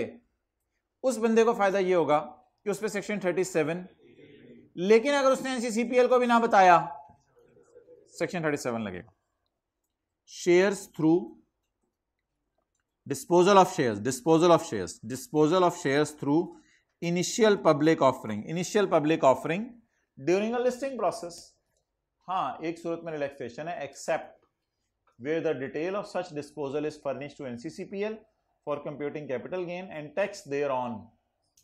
उस बंदे को फायदा ये होगा कि उस पर सेक्शन 37 लेकिन अगर उसने एनसीसीपीएल को भी ना बताया सेक्शन थर्टी सेवन लगेगा shares through disposal of shares disposal of shares disposal of shares through initial public offering initial public offering during a listing process हाँ एक सूरत में रिलैक्सेशन है except where the detail of such disposal is furnished to for computing capital gain and tax thereon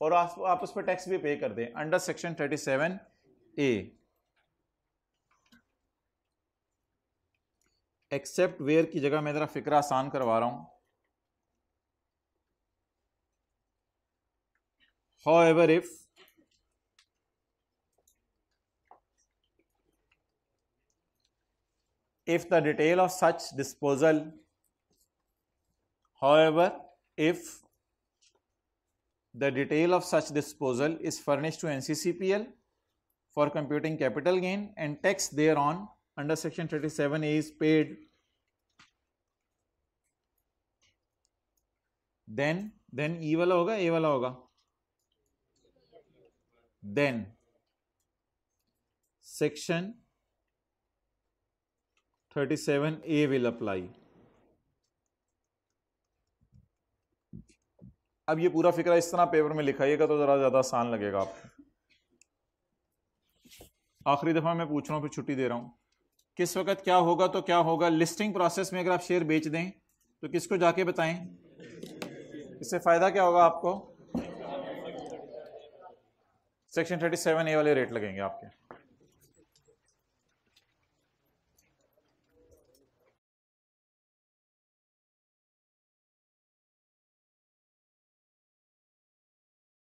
और आप, आप उस पर टैक्स भी पे कर दें under section seven A except where की जगह मैं जरा फिक्र आसान करवा रहा हूं however if if the detail of such disposal however if the detail of such disposal is furnish to NCCPL for computing capital gain and tax thereon under section 37 is paid then then E वाला होगा ए वाला होगा then section 37 A will apply अब ये पूरा फिक्र इस तरह पेपर में लिखाइएगा तो ज़रा ज़्यादा आसान लगेगा आप आखिरी दफ़ा मैं पूछ रहा हूं फिर छुट्टी दे रहा हूं किस वक्त क्या होगा तो क्या होगा लिस्टिंग प्रोसेस में अगर आप शेयर बेच दें तो किसको जाके बताएं इससे फ़ायदा क्या होगा आपको सेक्शन थर्टी सेवन ए वाले रेट लगेंगे आपके